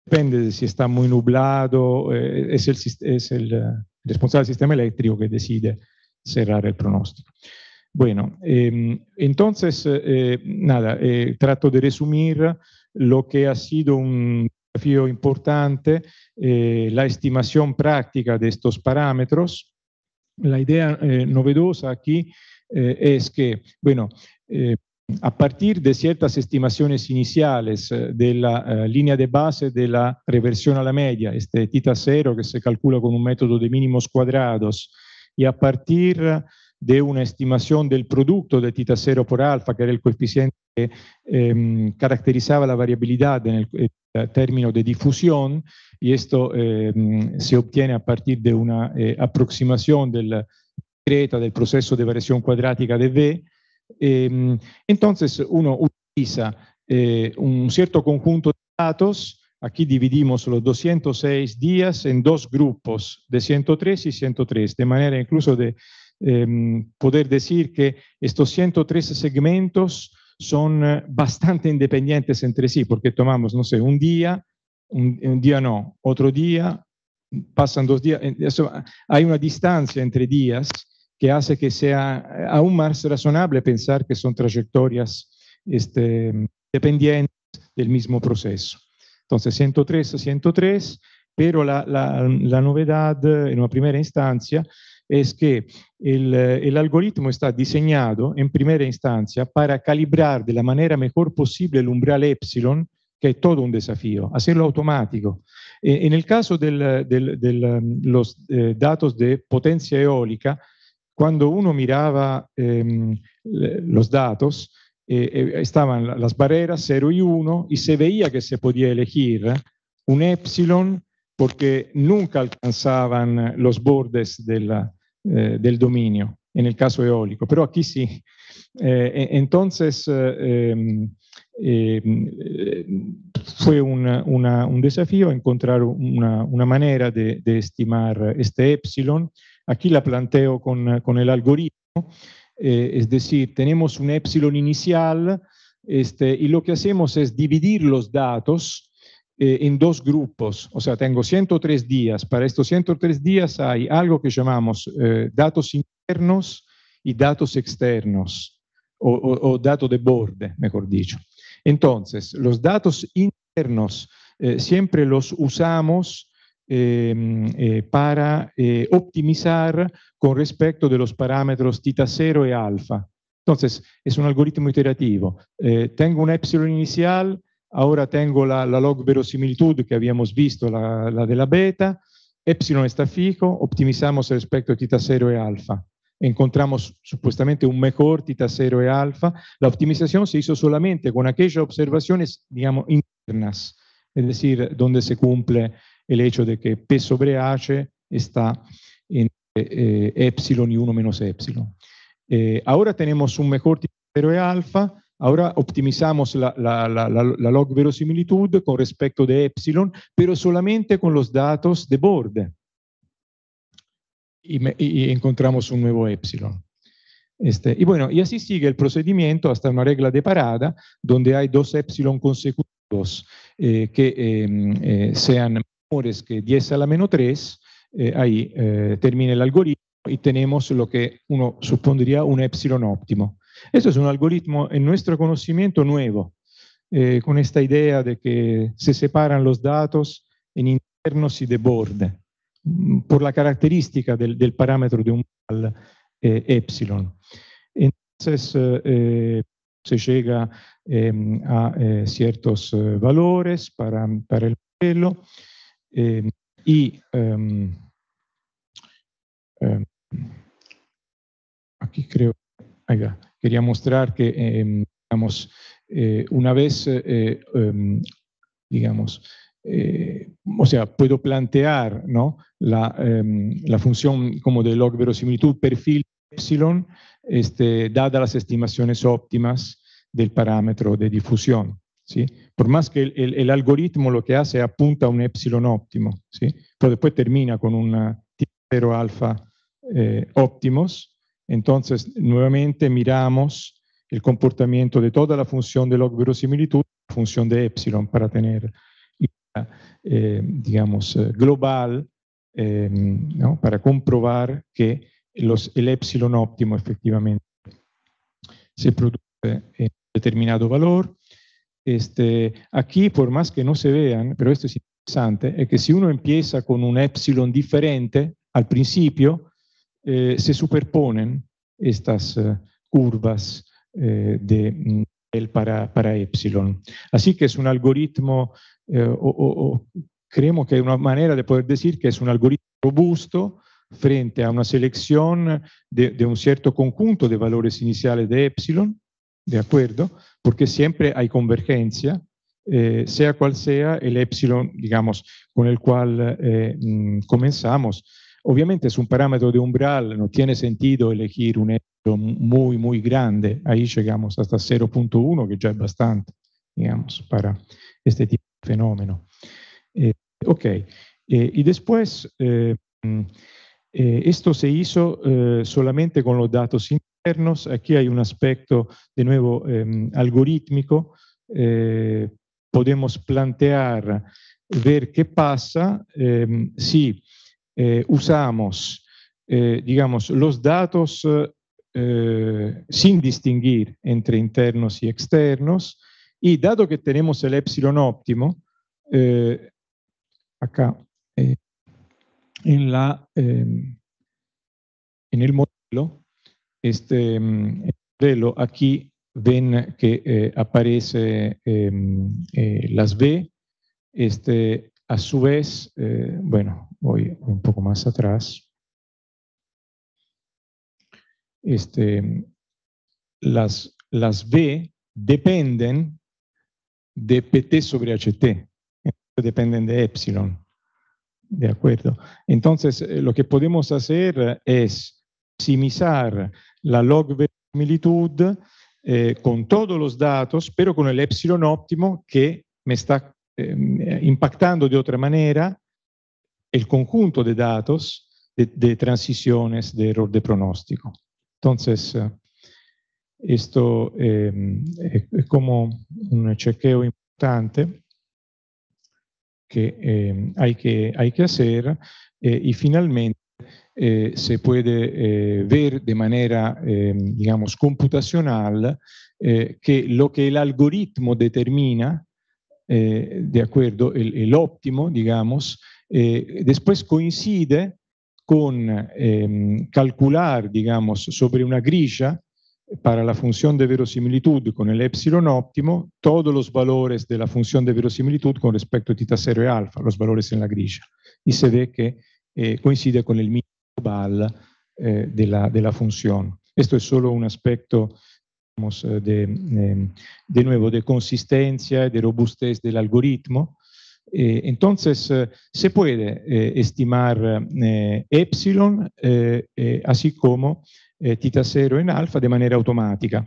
depende de si está muy nublado, eh, es, el, eh, responsable del sistema eléctrico que decide cerrar el pronóstico. Bueno, em, entonces, eh, nada, trato de resumir lo que ha sido un desafío importante, la estimación práctica de estos parámetros. La idea novedosa aquí es que, bueno, a partir de ciertas estimaciones iniciales eh, de la eh, línea de base de la reversión a la media, este tita cero que se calcula con un método de mínimos cuadrados, y a partir de una estimación del producto de tita cero por alfa, que era el coeficiente que em, caracterizaba la variabilidad en el, eh, término de difusión, y esto em, se obtiene a partir de una aproximación del, del proceso de variación cuadrática de V, Em, entonces uno utiliza eh, un cierto conjunto de datos, aquí dividimos los 206 días en dos grupos, de 103 y 103, de manera incluso de em, poder decir que estos 103 segmentos son eh, bastante independientes entre sí, porque tomamos, no sé, un día, un, día no, otro día, pasan dos días, hay una distancia entre días que hace que sea eh, aún más razonable pensar que son trayectorias este, dependientes del mismo proceso. Entonces, 103 a 103, pero la, novedad eh, en una primera instancia es que el, eh, el algoritmo está diseñado en primera instancia para calibrar de la manera mejor posible el umbral epsilon, que es todo un desafío, hacerlo automático. en el caso de um, los datos de potencia eólica, cuando uno miraba em, los datos, eh, eh, estaban las barreras 0 y 1 y se veía que se podía elegir un epsilon porque nunca alcanzaban los bordes eh, del dominio, en el caso eólico, pero aquí sí. E, entonces, em, em, fue un desafío encontrar una, manera de, de, estimar este epsilon Aquí la planteo con, el algoritmo, eh, es decir, tenemos un epsilon inicial este, y lo que hacemos es dividir los datos eh, en dos grupos, o sea, tengo 103 días. Para estos 103 días hay algo que llamamos eh, datos internos y datos externos, o, datos de borde, mejor dicho. Entonces, los datos internos siempre los usamos eh, para optimizar con respecto de los parámetros tita 0 y alfa. Entonces, es un algoritmo iterativo. Eh, tengo un epsilon inicial, ahora tengo la, la log verosimilitud que habíamos visto, la, la de la beta, epsilon está fijo, optimizamos respecto a tita 0 y alfa. Encontramos supuestamente un mejor tita 0 y alfa. La optimización se hizo solamente con aquellas observaciones, digamos, internas, es decir, donde se cumple el hecho de che P sobre H está en eh, epsilon y 1 meno epsilon. Eh, ahora tenemos un mejor tipo e alfa, ora optimizamos la, la, la, la, log verosimilitud con respecto de epsilon, però solamente con los datos de Borde. Y, me, y encontramos un nuevo epsilon. Este, y bueno, y así sigue el procedimiento hasta una regla de parada, donde hay dos epsilon consecutivos eh, que eh, eh, sean que 10 a la menos 3, eh, ahí eh, termina el algoritmo y tenemos lo que uno supondría un epsilon óptimo. esto es un algoritmo en nuestro conocimiento nuevo, eh, con esta idea de que se separan los datos en internos y de borde, mm, por la característica del, parámetro de un epsilon. Entonces, se llega em, a ciertos valores para, para el modelo. Eh, y em, em, aquí creo, quería mostrar que, em, digamos, eh, una vez, eh, digamos, o sea, puedo plantear ¿no? la, función como de log verosimilitud perfil epsilon este, dadas las estimaciones óptimas del parámetro de difusión. Por más que el, algoritmo lo que hace apunta a un epsilon óptimo, Pero después termina con un 0 alfa eh, óptimos. Entonces, nuevamente miramos el comportamiento de toda la función de log verosimilitud, función de epsilon, para tener eh, digamos, eh, global, para comprobar que el epsilon óptimo efectivamente se produce en determinado valor este, aquí, por más que no se vean, pero esto es interesante, es que si uno empieza con un epsilon diferente al principio, eh, se superponen estas eh, curvas eh, de el mm, para, para epsilon. Así que es un algoritmo, o, creemos que es una manera de poder decir que es un algoritmo robusto frente a una selección de un cierto conjunto de valores iniciales de epsilon, ¿de acuerdo? porque siempre hay convergencia, eh, sea cual sea el epsilon, digamos, con el cual eh, mm, comenzamos. Obviamente es un parámetro de umbral, no tiene sentido elegir un epsilon muy, muy grande. Ahí llegamos hasta 0.1, que ya es bastante, digamos, para este tipo de fenómeno. Eh, ok, y después mm, esto se hizo solamente con los datos Aquí hay un aspecto, de nuevo, em, algorítmico. Eh, podemos plantear, ver qué pasa em, si eh, usamos, eh, digamos, los datos sin distinguir entre internos y externos. Y dado que tenemos el epsilon óptimo, acá en, la, em, en el modelo, este mm, modelo, aquí ven que eh, aparece em, eh, las B, este, a su vez, eh, bueno, voy un poco más atrás, este, las, las B dependen de PT sobre HT, dependen de epsilon. ¿De acuerdo? Entonces, lo que podemos hacer es maximizar la log verosimilitud eh, con todos los datos, però con el epsilon óptimo que me está eh, impactando de otra manera il conjunto de dati, di transizioni, di error di pronóstico. Entonces, esto eh, es como un chequeo importante che ehm, hay, que hay que hacer eh, y finalmente eh, se puede eh, ver de manera, eh, digamos, computacional eh, que lo que el algoritmo determina, eh, de acuerdo, el, el óptimo, digamos, eh, después coincide con calcular, digamos, sobre una grilla para la función de verosimilitud con el epsilon óptimo todos los valores de la función de verosimilitud con respecto a tita 0 y alfa, los valores en la grilla. Y se ve que coincide con el mínimo. global eh, de, la, función. Esto es solo un aspecto, digamos, eh, eh, de, nuevo, de consistencia y de robustez del algoritmo. entonces, se puede estimar epsilon, así como tita cero en alfa, de manera automática.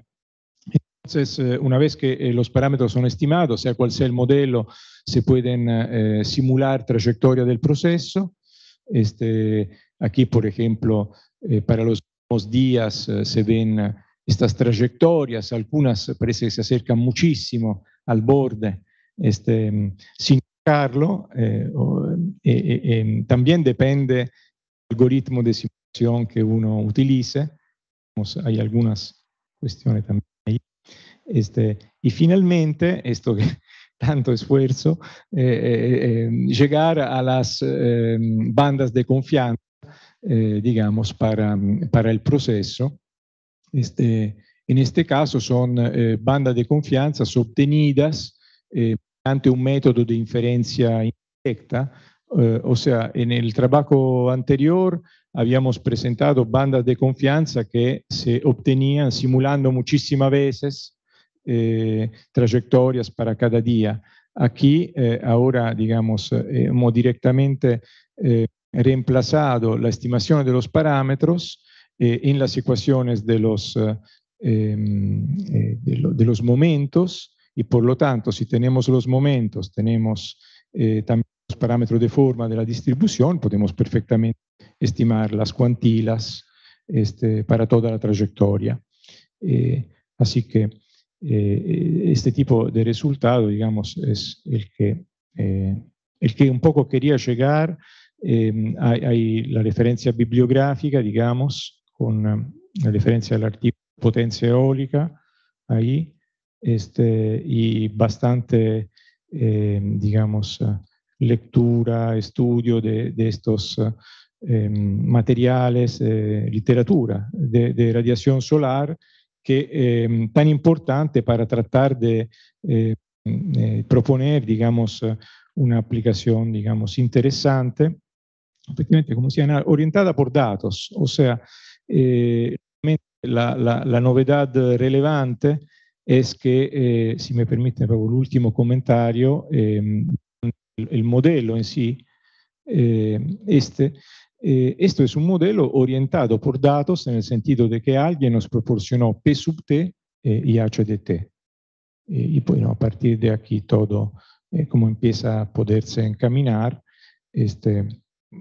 Entonces, una vez que los parámetros son estimados, sea cual sea el modelo, se pueden simular trayectoria del proceso. Este, Aquí, por ejemplo, eh, para los días eh, se ven eh, estas trayectorias, algunas parece que se acercan muchísimo al borde, este, mm, sin tocarlo, em, también depende del algoritmo de simulación que uno utilice. Hay algunas cuestiones también ahí. Este, y finalmente, esto que [laughs] tanto esfuerzo, em, llegar a las em, bandas de confianza eh, digamos, para, para, el proceso. Este, en este caso son eh, bandas de confianza obtenidas ante eh, mediante un método de inferencia indirecta. o sea, en el trabajo anterior habíamos presentado bandas de confianza que se obtenían simulando muchísimas veces trayectorias para cada día. Aquí ahora, digamos, hemos directamente reemplazado la estimación de los parámetros eh, en las ecuaciones de los, eh, em, eh, los momentos y por lo tanto si tenemos los momentos, tenemos también los parámetros de forma de la distribución, podemos perfectamente estimar las cuantilas este, para toda la trayectoria. así que este tipo de resultado, digamos, es el que, el que un poco quería llegar Em, hay, la referencia bibliográfica, digamos, con em, la referencia al artículo Potencia Eólica, ahí, este, y bastante, em, digamos, eh, lectura, estudio de, estos eh, materiales, eh, literatura de, de, radiación solar, que tan importante para tratar de proponer, digamos, una aplicación, digamos, interesante efectivamente, como decía, orientada por datos, o sea, eh, la, novedad relevante es que, eh, si me permite el último comentario, em, el modelo en sí, eh, este, esto es un modelo orientado por datos en el sentido de que alguien nos proporcionó P sub T y H de T. Y, a partir de aquí todo, como empieza a poderse encaminar, este,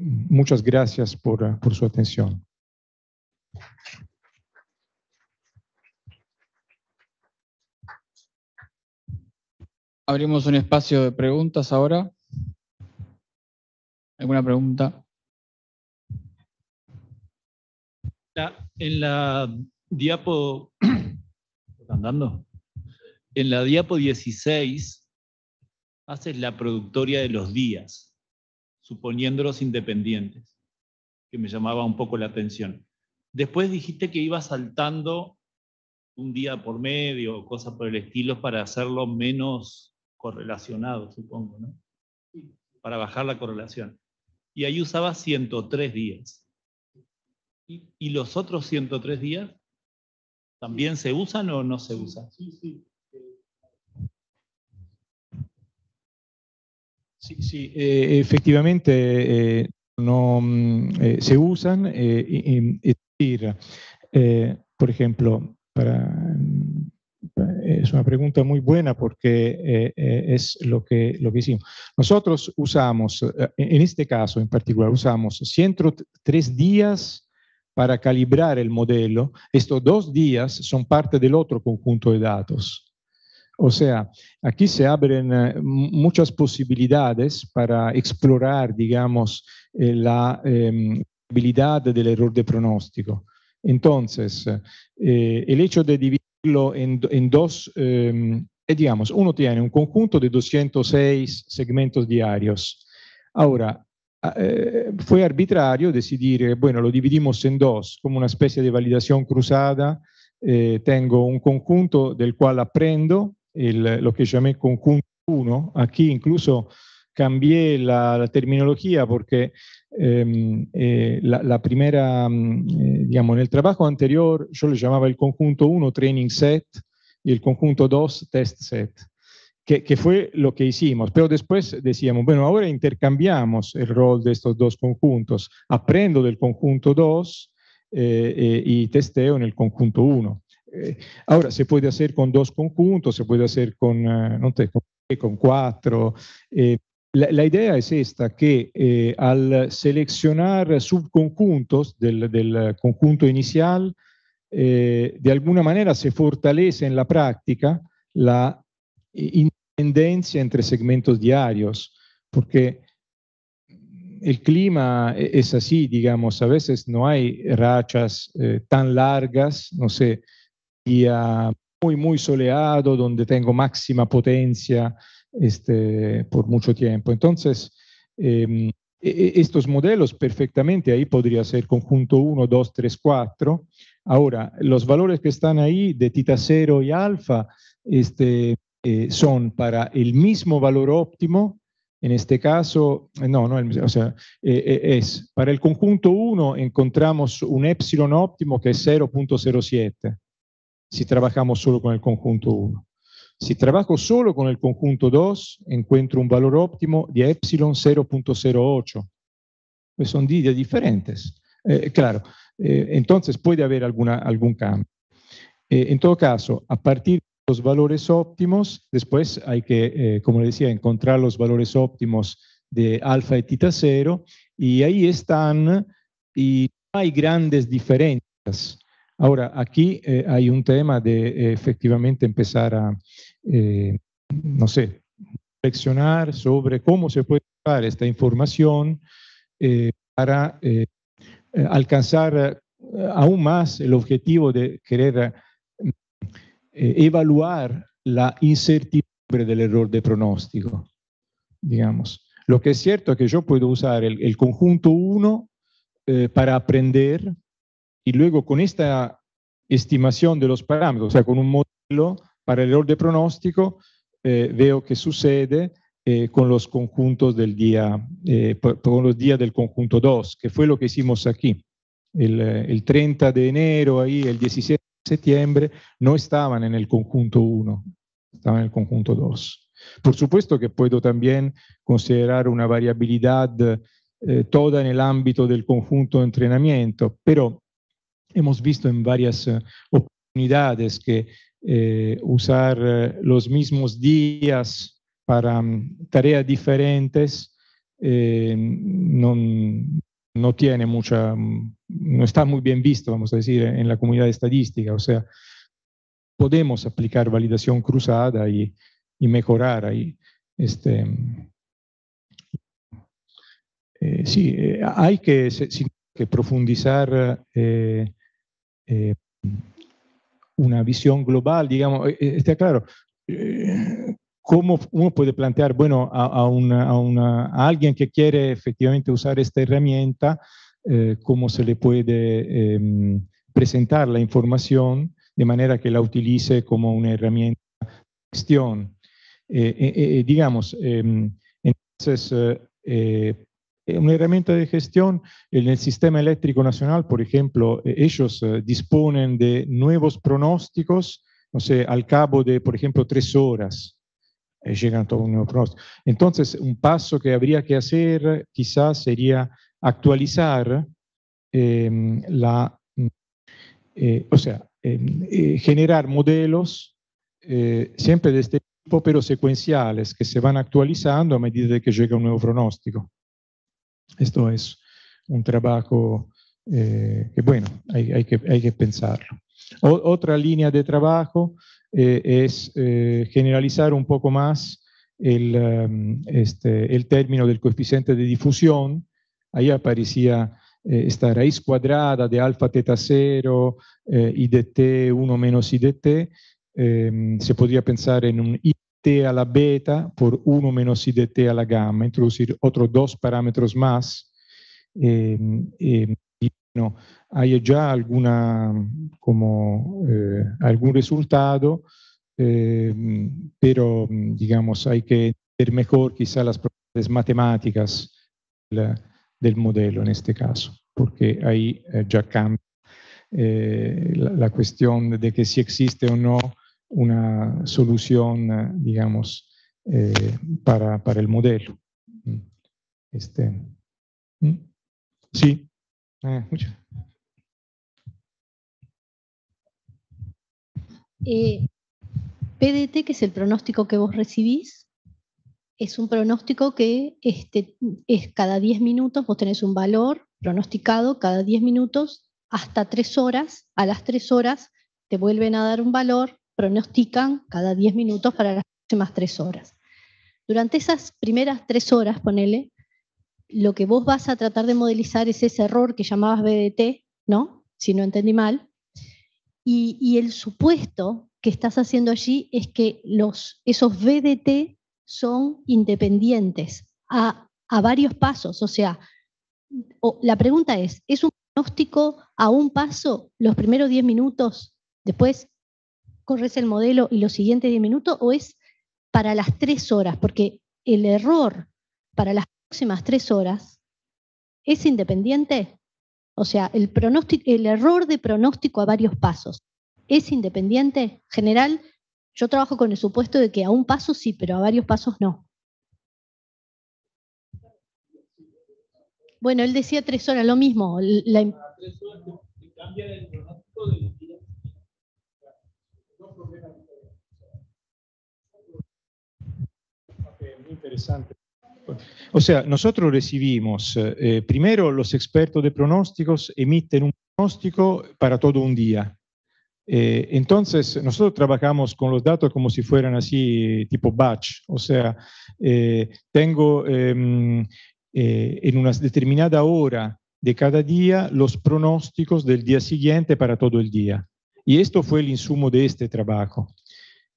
Muchas gracias eh, por, su atención. Abrimos un espacio de preguntas ahora. ¿Alguna pregunta? en la diapo. ¿Están [coughs] dando? En la diapo 16 haces la productoria de los días suponiéndolos independientes, que me llamaba un poco la atención. Después dijiste que iba saltando un día por medio, cosas por el estilo, para hacerlo menos correlacionado, supongo, ¿no? Para bajar la correlación. Y ahí usaba 103 días. ¿Y, y los otros 103 días también se usan o no se usan? Sí, sí. Sí, sí eh, efectivamente eh, no, mm, eh, se usan, por ejemplo, mm, es una pregunta muy buena porque es lo que, lo que hicimos. Nosotros usamos, en este caso en particular, usamos 103 días para calibrar el modelo. Estos dos días son parte del otro conjunto de datos. O sea, aquí se abren eh, muchas posibilidades para explorar, digamos, eh, la em, habilidad del error de pronóstico. Entonces, eh, el hecho de dividirlo en, dos em, digamos, uno tiene un conjunto de 206 segmentos diarios. Ahora, fue arbitrario decidir, bueno, lo dividimos en dos, como una especie de validación cruzada. tengo un conjunto del cual aprendo eh, lo que llamé conjunto 1. Aquí incluso cambié la, terminología porque em, eh, la, primera, mm, eh, digamos, en el trabajo anterior yo le llamaba el conjunto 1 training set y el conjunto 2 test set, que, que, fue lo que hicimos. Pero después decíamos, bueno, ahora intercambiamos el rol de estos dos conjuntos, aprendo del conjunto 2 y testeo en el conjunto 1. Eh, ahora, se puede hacer con dos conjuntos, se puede hacer con, eh, no con, cuatro. Eh, la, idea es esta, que al seleccionar subconjuntos del, conjunto inicial, de alguna manera se fortalece en la práctica la independencia entre segmentos diarios, porque el clima e-, es así, digamos, a veces no hay rachas tan largas, no sé, muy, muy soleado, donde tengo máxima potencia este, por mucho tiempo. Entonces, em, e, e, estos modelos perfectamente, ahí podría ser conjunto 1, 2, 3, 4. Ahora, los valores que están ahí de tita 0 y alfa este, eh, son para el mismo valor óptimo, en este caso, eh, no, no, o sea, eh, es para el conjunto 1 encontramos un epsilon óptimo que es 0.07 si trabajamos solo con el conjunto 1. Si trabajo solo con el conjunto 2, encuentro un valor óptimo de epsilon 0.08. Pues son ideas diferentes. Eh, claro, eh, entonces puede haber algún cambio. Eh, en todo caso, a partir de los valores óptimos, después hay que, como le decía, encontrar los valores óptimos de alfa y tita cero, y ahí están, y hay grandes diferencias Ahora, aquí eh, hay un tema de eh, efectivamente empezar a, eh, no sé, reflexionar sobre cómo se puede usar esta información para alcanzar aún más el objetivo de querer evaluar la incertidumbre del error de pronóstico, digamos. Lo que es cierto es que yo puedo usar el, el conjunto 1 para aprender y luego con esta estimación de los parámetros, o sea, con un modelo para el error de pronóstico, eh, veo que sucede eh, con los conjuntos del día, eh, con los días del conjunto 2, que fue lo que hicimos aquí. El, 30 de enero, ahí el 16 de septiembre, no estaban en el conjunto 1, estaban en el conjunto 2. Por supuesto que puedo también considerar una variabilidad toda en el ámbito del conjunto de entrenamiento, pero hemos visto en varias eh, oportunidades que eh, usar eh, los mismos días para mm, tareas diferentes no, no, tiene mucha, mm, no está muy bien visto, vamos a decir, en la comunidad estadística. O sea, podemos aplicar validación cruzada y, mejorar ahí. Este, mm, sí, hay que, que profundizar eh, una visión global, digamos, eh, eh, está claro. ¿Cómo uno puede plantear, bueno, a, una, alguien que quiere efectivamente usar esta herramienta, cómo se le puede em, presentar la información de manera que la utilice como una herramienta de gestión? digamos, em, entonces, eh, una herramienta de gestión en el sistema eléctrico nacional, por ejemplo, eh, ellos eh, disponen de nuevos pronósticos, no sé, al cabo de, por ejemplo, tres horas, llegan todos nuevos pronósticos. Entonces, un paso que habría que hacer quizás sería actualizar em, la, mm, o sea, em, generar modelos siempre de este tipo, pero secuenciales, que se van actualizando a medida que llega un nuevo pronóstico. Esto es un trabajo eh, que, bueno, hay, que, hay que pensarlo. otra línea de trabajo eh, es eh, generalizar un poco más um, este, el, término del coeficiente de difusión. Ahí aparecía esta raíz cuadrada de alfa teta 0, IDT 1 menos IDT. Em, se podría pensar en un t a la beta por 1 menos i de t a la gamma, introducir otros dos parámetros más. Em, em, y hay ya alguna, como, eh, algún resultado, em, pero digamos, hay que ver mejor quizá las propiedades matemáticas del, modelo en este caso, porque ahí eh, ya cambia eh, la, cuestión de que si existe o no una solución, eh, digamos, eh, para, el modelo. Mm. Este, mm. sí. Eh, PDT, que es el pronóstico que vos recibís, es un pronóstico que este, es cada 10 minutos, vos tenés un valor pronosticado cada 10 minutos hasta 3 horas, a las 3 horas te vuelven a dar un valor pronostican cada 10 minutos para las próximas 3 horas. Durante esas primeras 3 horas, ponele, lo que vos vas a tratar de modelizar es ese error que llamabas BDT, ¿no? Si no entendí mal. Y, el supuesto que estás haciendo allí es que los, esos BDT son independientes a, varios pasos. O sea, la pregunta es, ¿es un pronóstico a un paso los primeros 10 minutos? Después corres el modelo y los siguientes 10 minutos o es para las 3 horas? Porque el error para las próximas 3 horas es independiente. O sea, el, pronóstico, el error de pronóstico a varios pasos es independiente. General, yo trabajo con el supuesto de que a un paso sí, pero a varios pasos no. Bueno, él decía tres horas, lo mismo. La... cambia pronóstico de interesante. O sea, nosotros recibimos, eh, eh, primero los expertos de pronósticos emiten un pronóstico para todo un día. Eh, entonces, nosotros trabajamos con los datos como si fueran así, tipo batch. O sea, tengo em, en una determinada hora de cada día los pronósticos del día siguiente para todo el día. Y esto fue el insumo de este trabajo.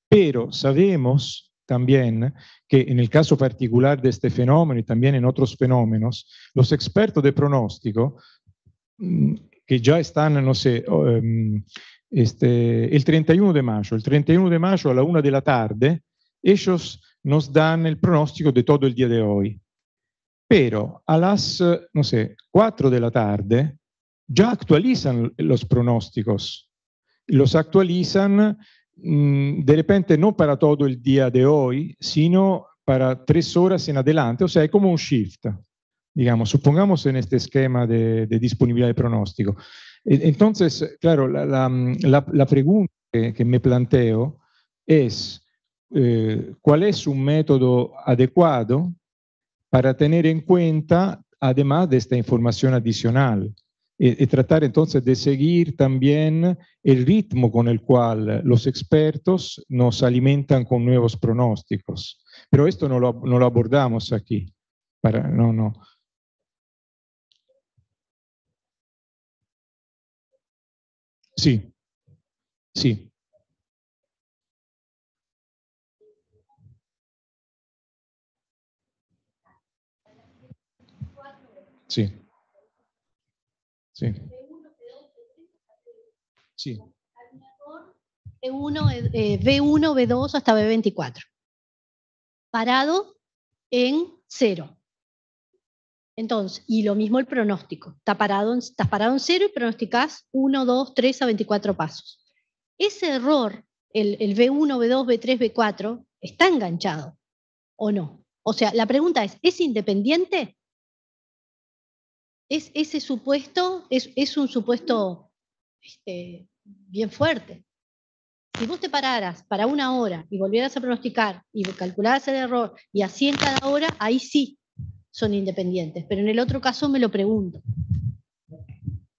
Pero sabemos también que en el caso particular de este fenómeno y también en otros fenómenos, los expertos de pronóstico, mm, que ya están, no sé, em, este, el 31 de mayo, el 31 de mayo a la una de la tarde, ellos nos dan el pronóstico de todo el día de hoy. Pero a las, no sé, 4 de la tarde, ya actualizan los pronósticos. Los actualizan Mm, de repente non para todo il día de hoy, sino para tres horas en adelante, o sea, es como un shift, digamos, supongamos en este esquema de, de disponibilidad de pronóstico. Entonces, claro, la, la, la, la pregunta que, que, me planteo es, eh, ¿cuál es un método adecuado para tener en cuenta, además de esta información adicional? y tratar entonces de seguir también el ritmo con el cual los expertos nos alimentan con nuevos pronósticos. Pero esto no lo, no lo abordamos aquí. Para, no, no. Sí, sí. Sí. Sí. Sí. B1, B1, B2 hasta B24. Parado en cero. Entonces, y lo mismo el pronóstico. Estás parado, en, estás parado en cero y pronosticás 1, 2, 3 a 24 pasos. Ese error, el, el B1, B2, B3, B4, está enganchado o no. O sea, la pregunta es, ¿es independiente? es, ese supuesto es, un supuesto este, bien fuerte. Si vos te pararas para una hora y volvieras a pronosticar y calcularas el error y así en cada hora, ahí sí son independientes. Pero en el otro caso me lo pregunto.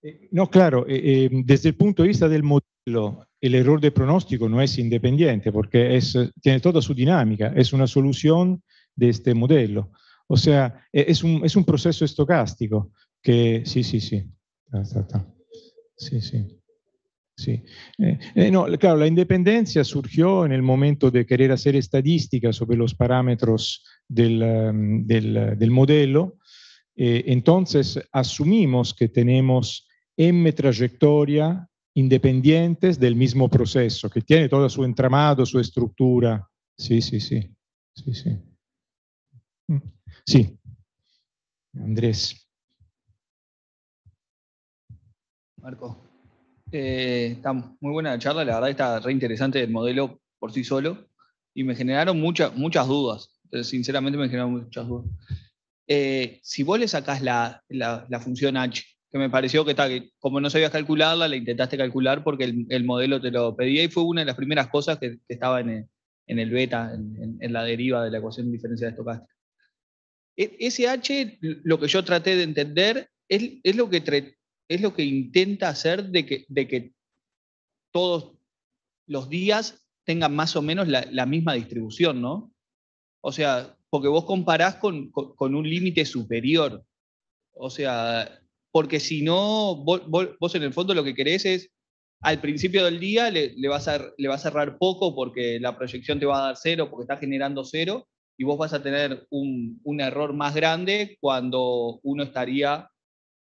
Eh, no, claro, eh, eh, desde el punto de vista del modelo, el error de pronóstico no es independiente porque tiene toda su dinámica, es una solución de este modelo. O sea, es un proceso estocástico sí, sí, sí. Ah, sí, sí. Sí. Eh, eh, claro, la independencia surgió en el momento de querer hacer estadística sobre los parámetros del, um, uh, modelo. Eh, entonces asumimos que tenemos M trayectoria independientes del mismo proceso, que tiene todo su entramado, su estructura. Sí, sí, sí. Sí, sí. Mm. Sí. Andrés. Marco. Eh, muy buena charla, la verdad está re interesante el modelo por sí solo y me generaron muchas muchas dudas. Eh, sinceramente me generaron muchas dudas. Eh, si vos le sacás la, función h, que me pareció que, como no sabías calcularla, la intentaste calcular porque el, modelo te lo pedía y fue una de las primeras cosas que, estaba en el, beta, en, la deriva de la ecuación diferencial estocástica. E, ese h, lo que yo traté de entender, es, es lo que es lo que intenta hacer de que, de que todos los días tengan más o menos la, misma distribución, ¿no? O sea, porque vos comparás con, con, un límite superior. O sea, porque si no, vos, en el fondo lo que querés es, al principio del día le, vas a, le a poco porque la proyección te va a dar cero, porque está generando cero, y vos vas a tener un, un error más grande cuando uno estaría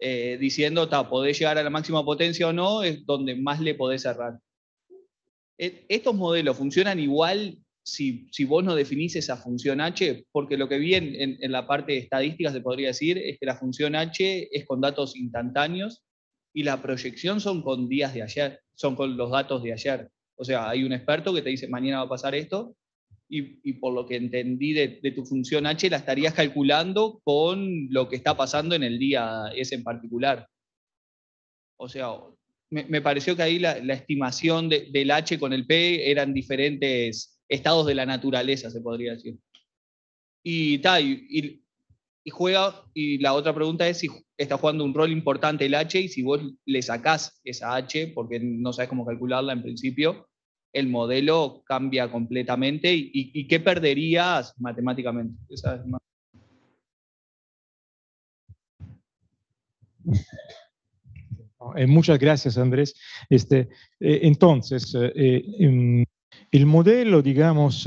eh, diciendo, ta, podés llegar a la máxima potencia o no, es donde más le podés cerrar. E, estos modelos funcionan igual si, si, vos no definís esa función H, porque lo que vi en, la parte de estadística se podría decir es que la función H es con datos instantáneos y la proyección son con días de ayer, son con los datos de ayer. O sea, hay un experto que te dice mañana va a pasar esto y, por lo que entendí de, tu función H, la estarías calculando con lo que está pasando en el día ese en particular. O sea, me, pareció que ahí la, estimación del H con el P eran diferentes estados de la naturaleza, se podría decir. Y, juega, y la otra pregunta es si está jugando un rol importante el H y si vos le sacás esa H, porque no sabes cómo calcularla en principio, el modelo cambia completamente y, qué perderías matemáticamente. Eh, muchas gracias, Andrés. Este, eh, entonces, eh, em, el modelo, digamos,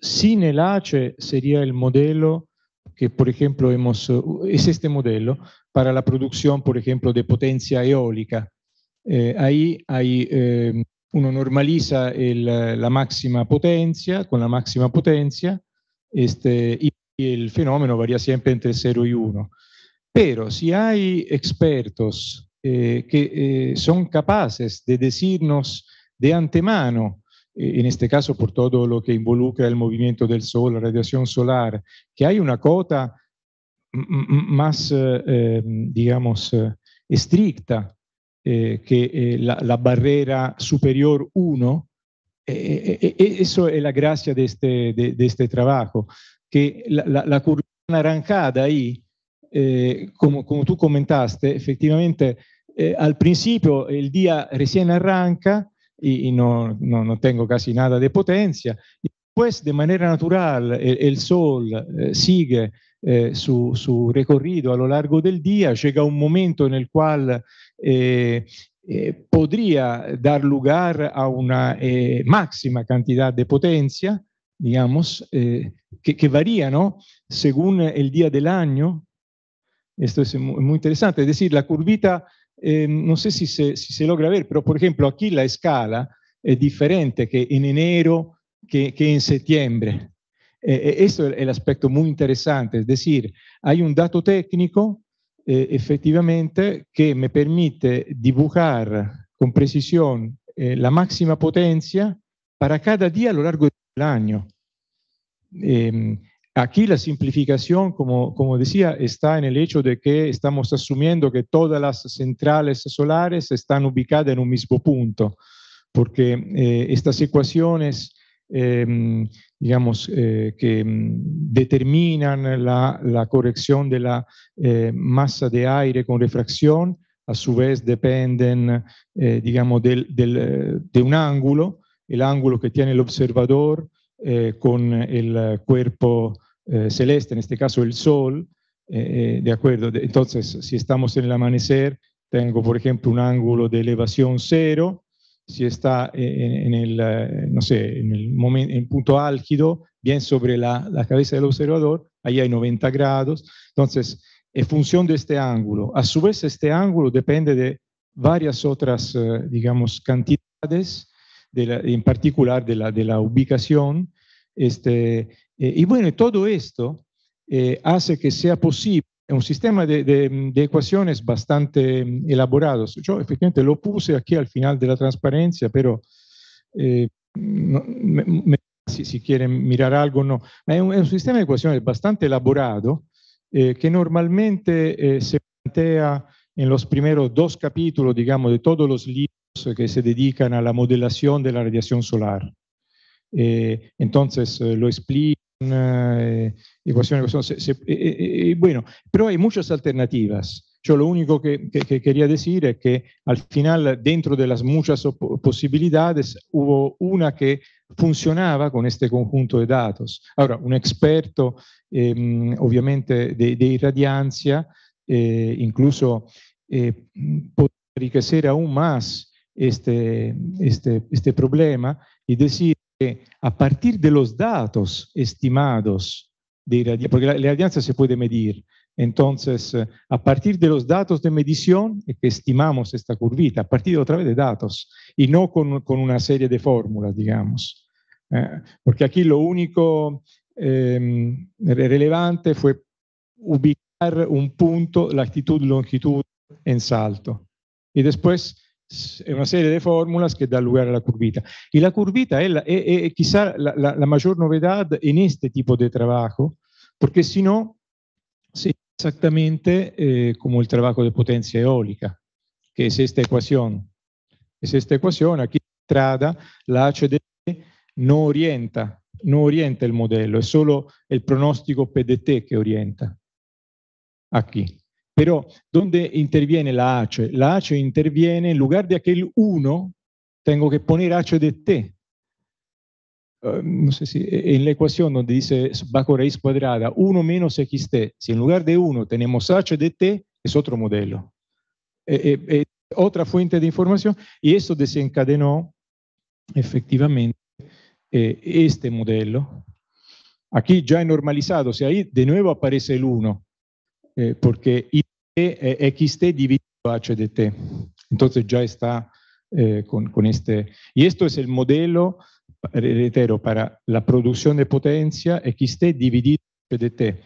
sin el H sería el modelo que, por ejemplo, hemos, es este modelo para la producción, por ejemplo, de potencia eólica. ahí hay em, uno normaliza eh, la máxima potencia con la máxima potencia este, y el fenómeno varía siempre entre 0 y 1. Pero si hay expertos eh, que eh, son capaces de decirnos de antemano, en este caso por todo lo que involucra el movimiento del Sol, la radiación solar, que hay una cota más, digamos, estricta eh, che eh, la, la, barrera superior 1, e eso es la grazia di questo de, de trabajo, que la, la, la curva arrancada ahí, come eh, tu commentaste, effettivamente efectivamente eh, al principio il dia recién arranca e, y no, no, no, tengo casi nada di potenza, pues de manera natural el, Sol eh, sigue eh, su, recorrido a lo largo del día, llega un momento en el cual eh, podría dar lugar a una máxima cantidad de potencia, digamos, que, varía ¿no? según el día del año. Esto es muy, interesante, es decir, la curvita, no sé se, si se logra ver, pero por ejemplo aquí la escala es diferente que en enero, que, en septiembre. Eh, eh esto es el aspecto muy interesante, es decir, hay un dato técnico eh, efectivamente que me permite dibujar con precisión eh, la máxima potencia para cada día a lo largo del año. Em, aquí la simplificación, como, como, decía, está en el hecho de que estamos asumiendo que todas las centrales solares están ubicadas en un mismo punto, porque estas ecuaciones Em, digamos, eh, que em, determinan la, corrección de la eh, masa de aire con refracción, a su vez dependen, eh, digamos, del, de un ángulo, el ángulo que tiene el observador con el cuerpo celeste, en este caso el Sol, ¿de acuerdo? Entonces, si estamos en el amanecer, tengo, por ejemplo, un ángulo de elevación cero, si está eh, en, el, eh, no sé, en el, momento, en punto álgido, bien sobre la, la, cabeza del observador, ahí hay 90 grados. Entonces, en función de este ángulo. A su vez, este ángulo depende de varias otras, eh, digamos, cantidades, en particular de la, de la ubicación. Este, y bueno, todo esto hace que sea posible es un sistema de, ecuaciones bastante mm, elaborado. Yo efectivamente lo puse aquí al final de la transparencia, pero eh, si, quieren mirar algo, no. Es un, sistema de ecuaciones bastante elaborado eh, que normalmente eh, se plantea en los primeros dos capítulos, digamos, de todos los libros que se dedican a la modelación de la radiación solar. entonces lo explican pues, eh, eh, eh, bueno, pero hay muchas alternativas. Yo lo único que, quería decir es que al final, dentro de las muchas posibilidades, hubo una que funcionaba con este conjunto de datos. Ahora, un experto, em, obviamente, de, irradiancia, incluso eh, puede enriquecer aún más este, este, este problema y decir que a partir de los datos estimados porque la, la se puede medir. Entonces, eh, a partir de los datos de medición, que estimamos esta curvita, a partir otra vez de datos, y no con, una serie de fórmulas, digamos. Eh, porque aquí lo único em, relevante fue ubicar un punto, latitud, longitud en salto. Y después è una serie di formulas che dà lugar alla la curvita. Y la curvita è, la, es, es quizá la, la, la, mayor novedad en este tipo di lavoro, perché se no, è esattamente eh, il lavoro di potenza eolica, che è questa equazione. E questa equazione, ecuación, aquí entrada, la HD non orienta, no orienta el modelo, es solo il pronóstico PDT che orienta aquí. Pero, ¿dónde interviene la H? La H interviene, en lugar de aquel 1, tengo que poner H de T. Ah, no sé si e, en la ecuación donde dice bajo raíz cuadrada 1 menos xt, si en lugar de 1 tenemos h de t, es otro modelo. E, e, otra fuente de información y eso desencadenó efectivamente eh, este modelo. Aquí ya normalizado, o ahí de nuevo aparece el 1, eh, porque existe dividido HDT. Entonces già sta eh, con, con, este. Y esto es il modelo, reitero, para la producción de potencia XT dividido HDT.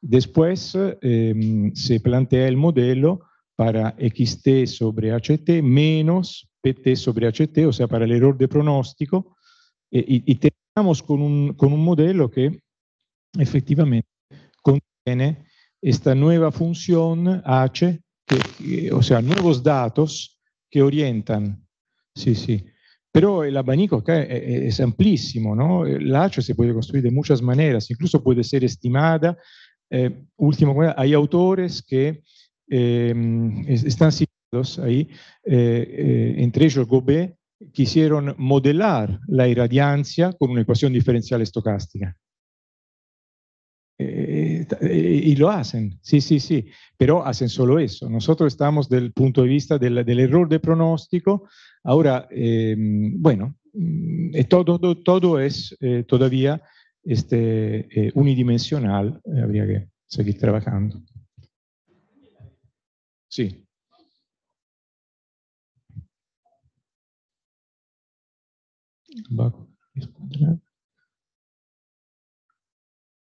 Después eh, se plantea il modelo per XT sobre HT menos PT sobre HT, o sea, per el error de pronóstico, e terminiamo con un, con un modelo che effettivamente contiene esta nueva función H, eh, o sea, nuevos datos que orientan. Sí, sí. Pero el abanico acá eh, eh, es, amplísimo, ¿no? La H se puede construir de muchas maneras, incluso puede ser estimada. Última último, hay autores que están citados ahí, entre ellos Gobet, quisieron modelar la irradiancia con una ecuación diferencial estocástica. Eh, y lo hacen, sí, sí, sí, pero hacen solo eso. Nosotros estamos del punto de vista del, error de pronóstico. Ahora, em, bueno, mm, eh, todo, todo, es eh, todavía este, unidimensional, habría que seguir trabajando. Sí.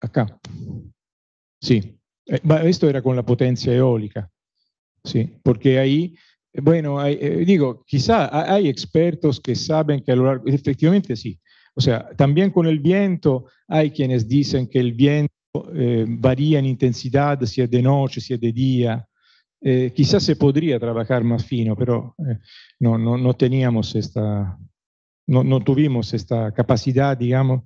Acá. Sí, eh, esto era con la potencia eólica, sí, porque ahí, bueno, eh, digo, quizá hay expertos que saben que a lo largo, efectivamente sí, o sea, también con el viento hay quienes dicen que el viento eh, varía en intensidad, si es de noche, si es de día. quizás se podría trabajar más fino, pero no, no, teníamos esta, no, no, tuvimos esta capacidad, digamos,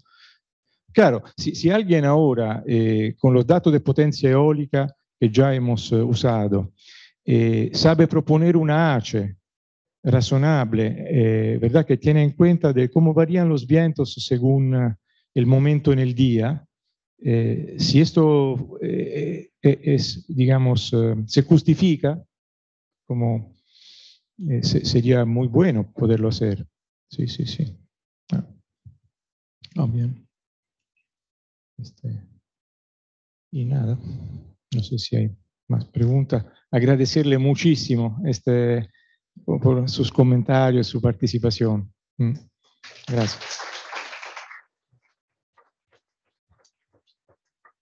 Chiaro, si, si aliena ora eh, con lo dato di potenza eolica che già hemos usato, Eh, sabe proponere una ACE razonable, eh, ¿verdad? tiene in cuenta di come variano los vientos según il momento en el día. Eh, si esto eh, eh, eh, es, digamos, se justifica, como se, sería muy bueno poderlo hacer. Sí, sí, sí. Ah. Oh, bien. Este, y nada, no sé si hay más preguntas. Agradecerle muchísimo este, por, por sus comentarios, su participación. Mm. Gracias.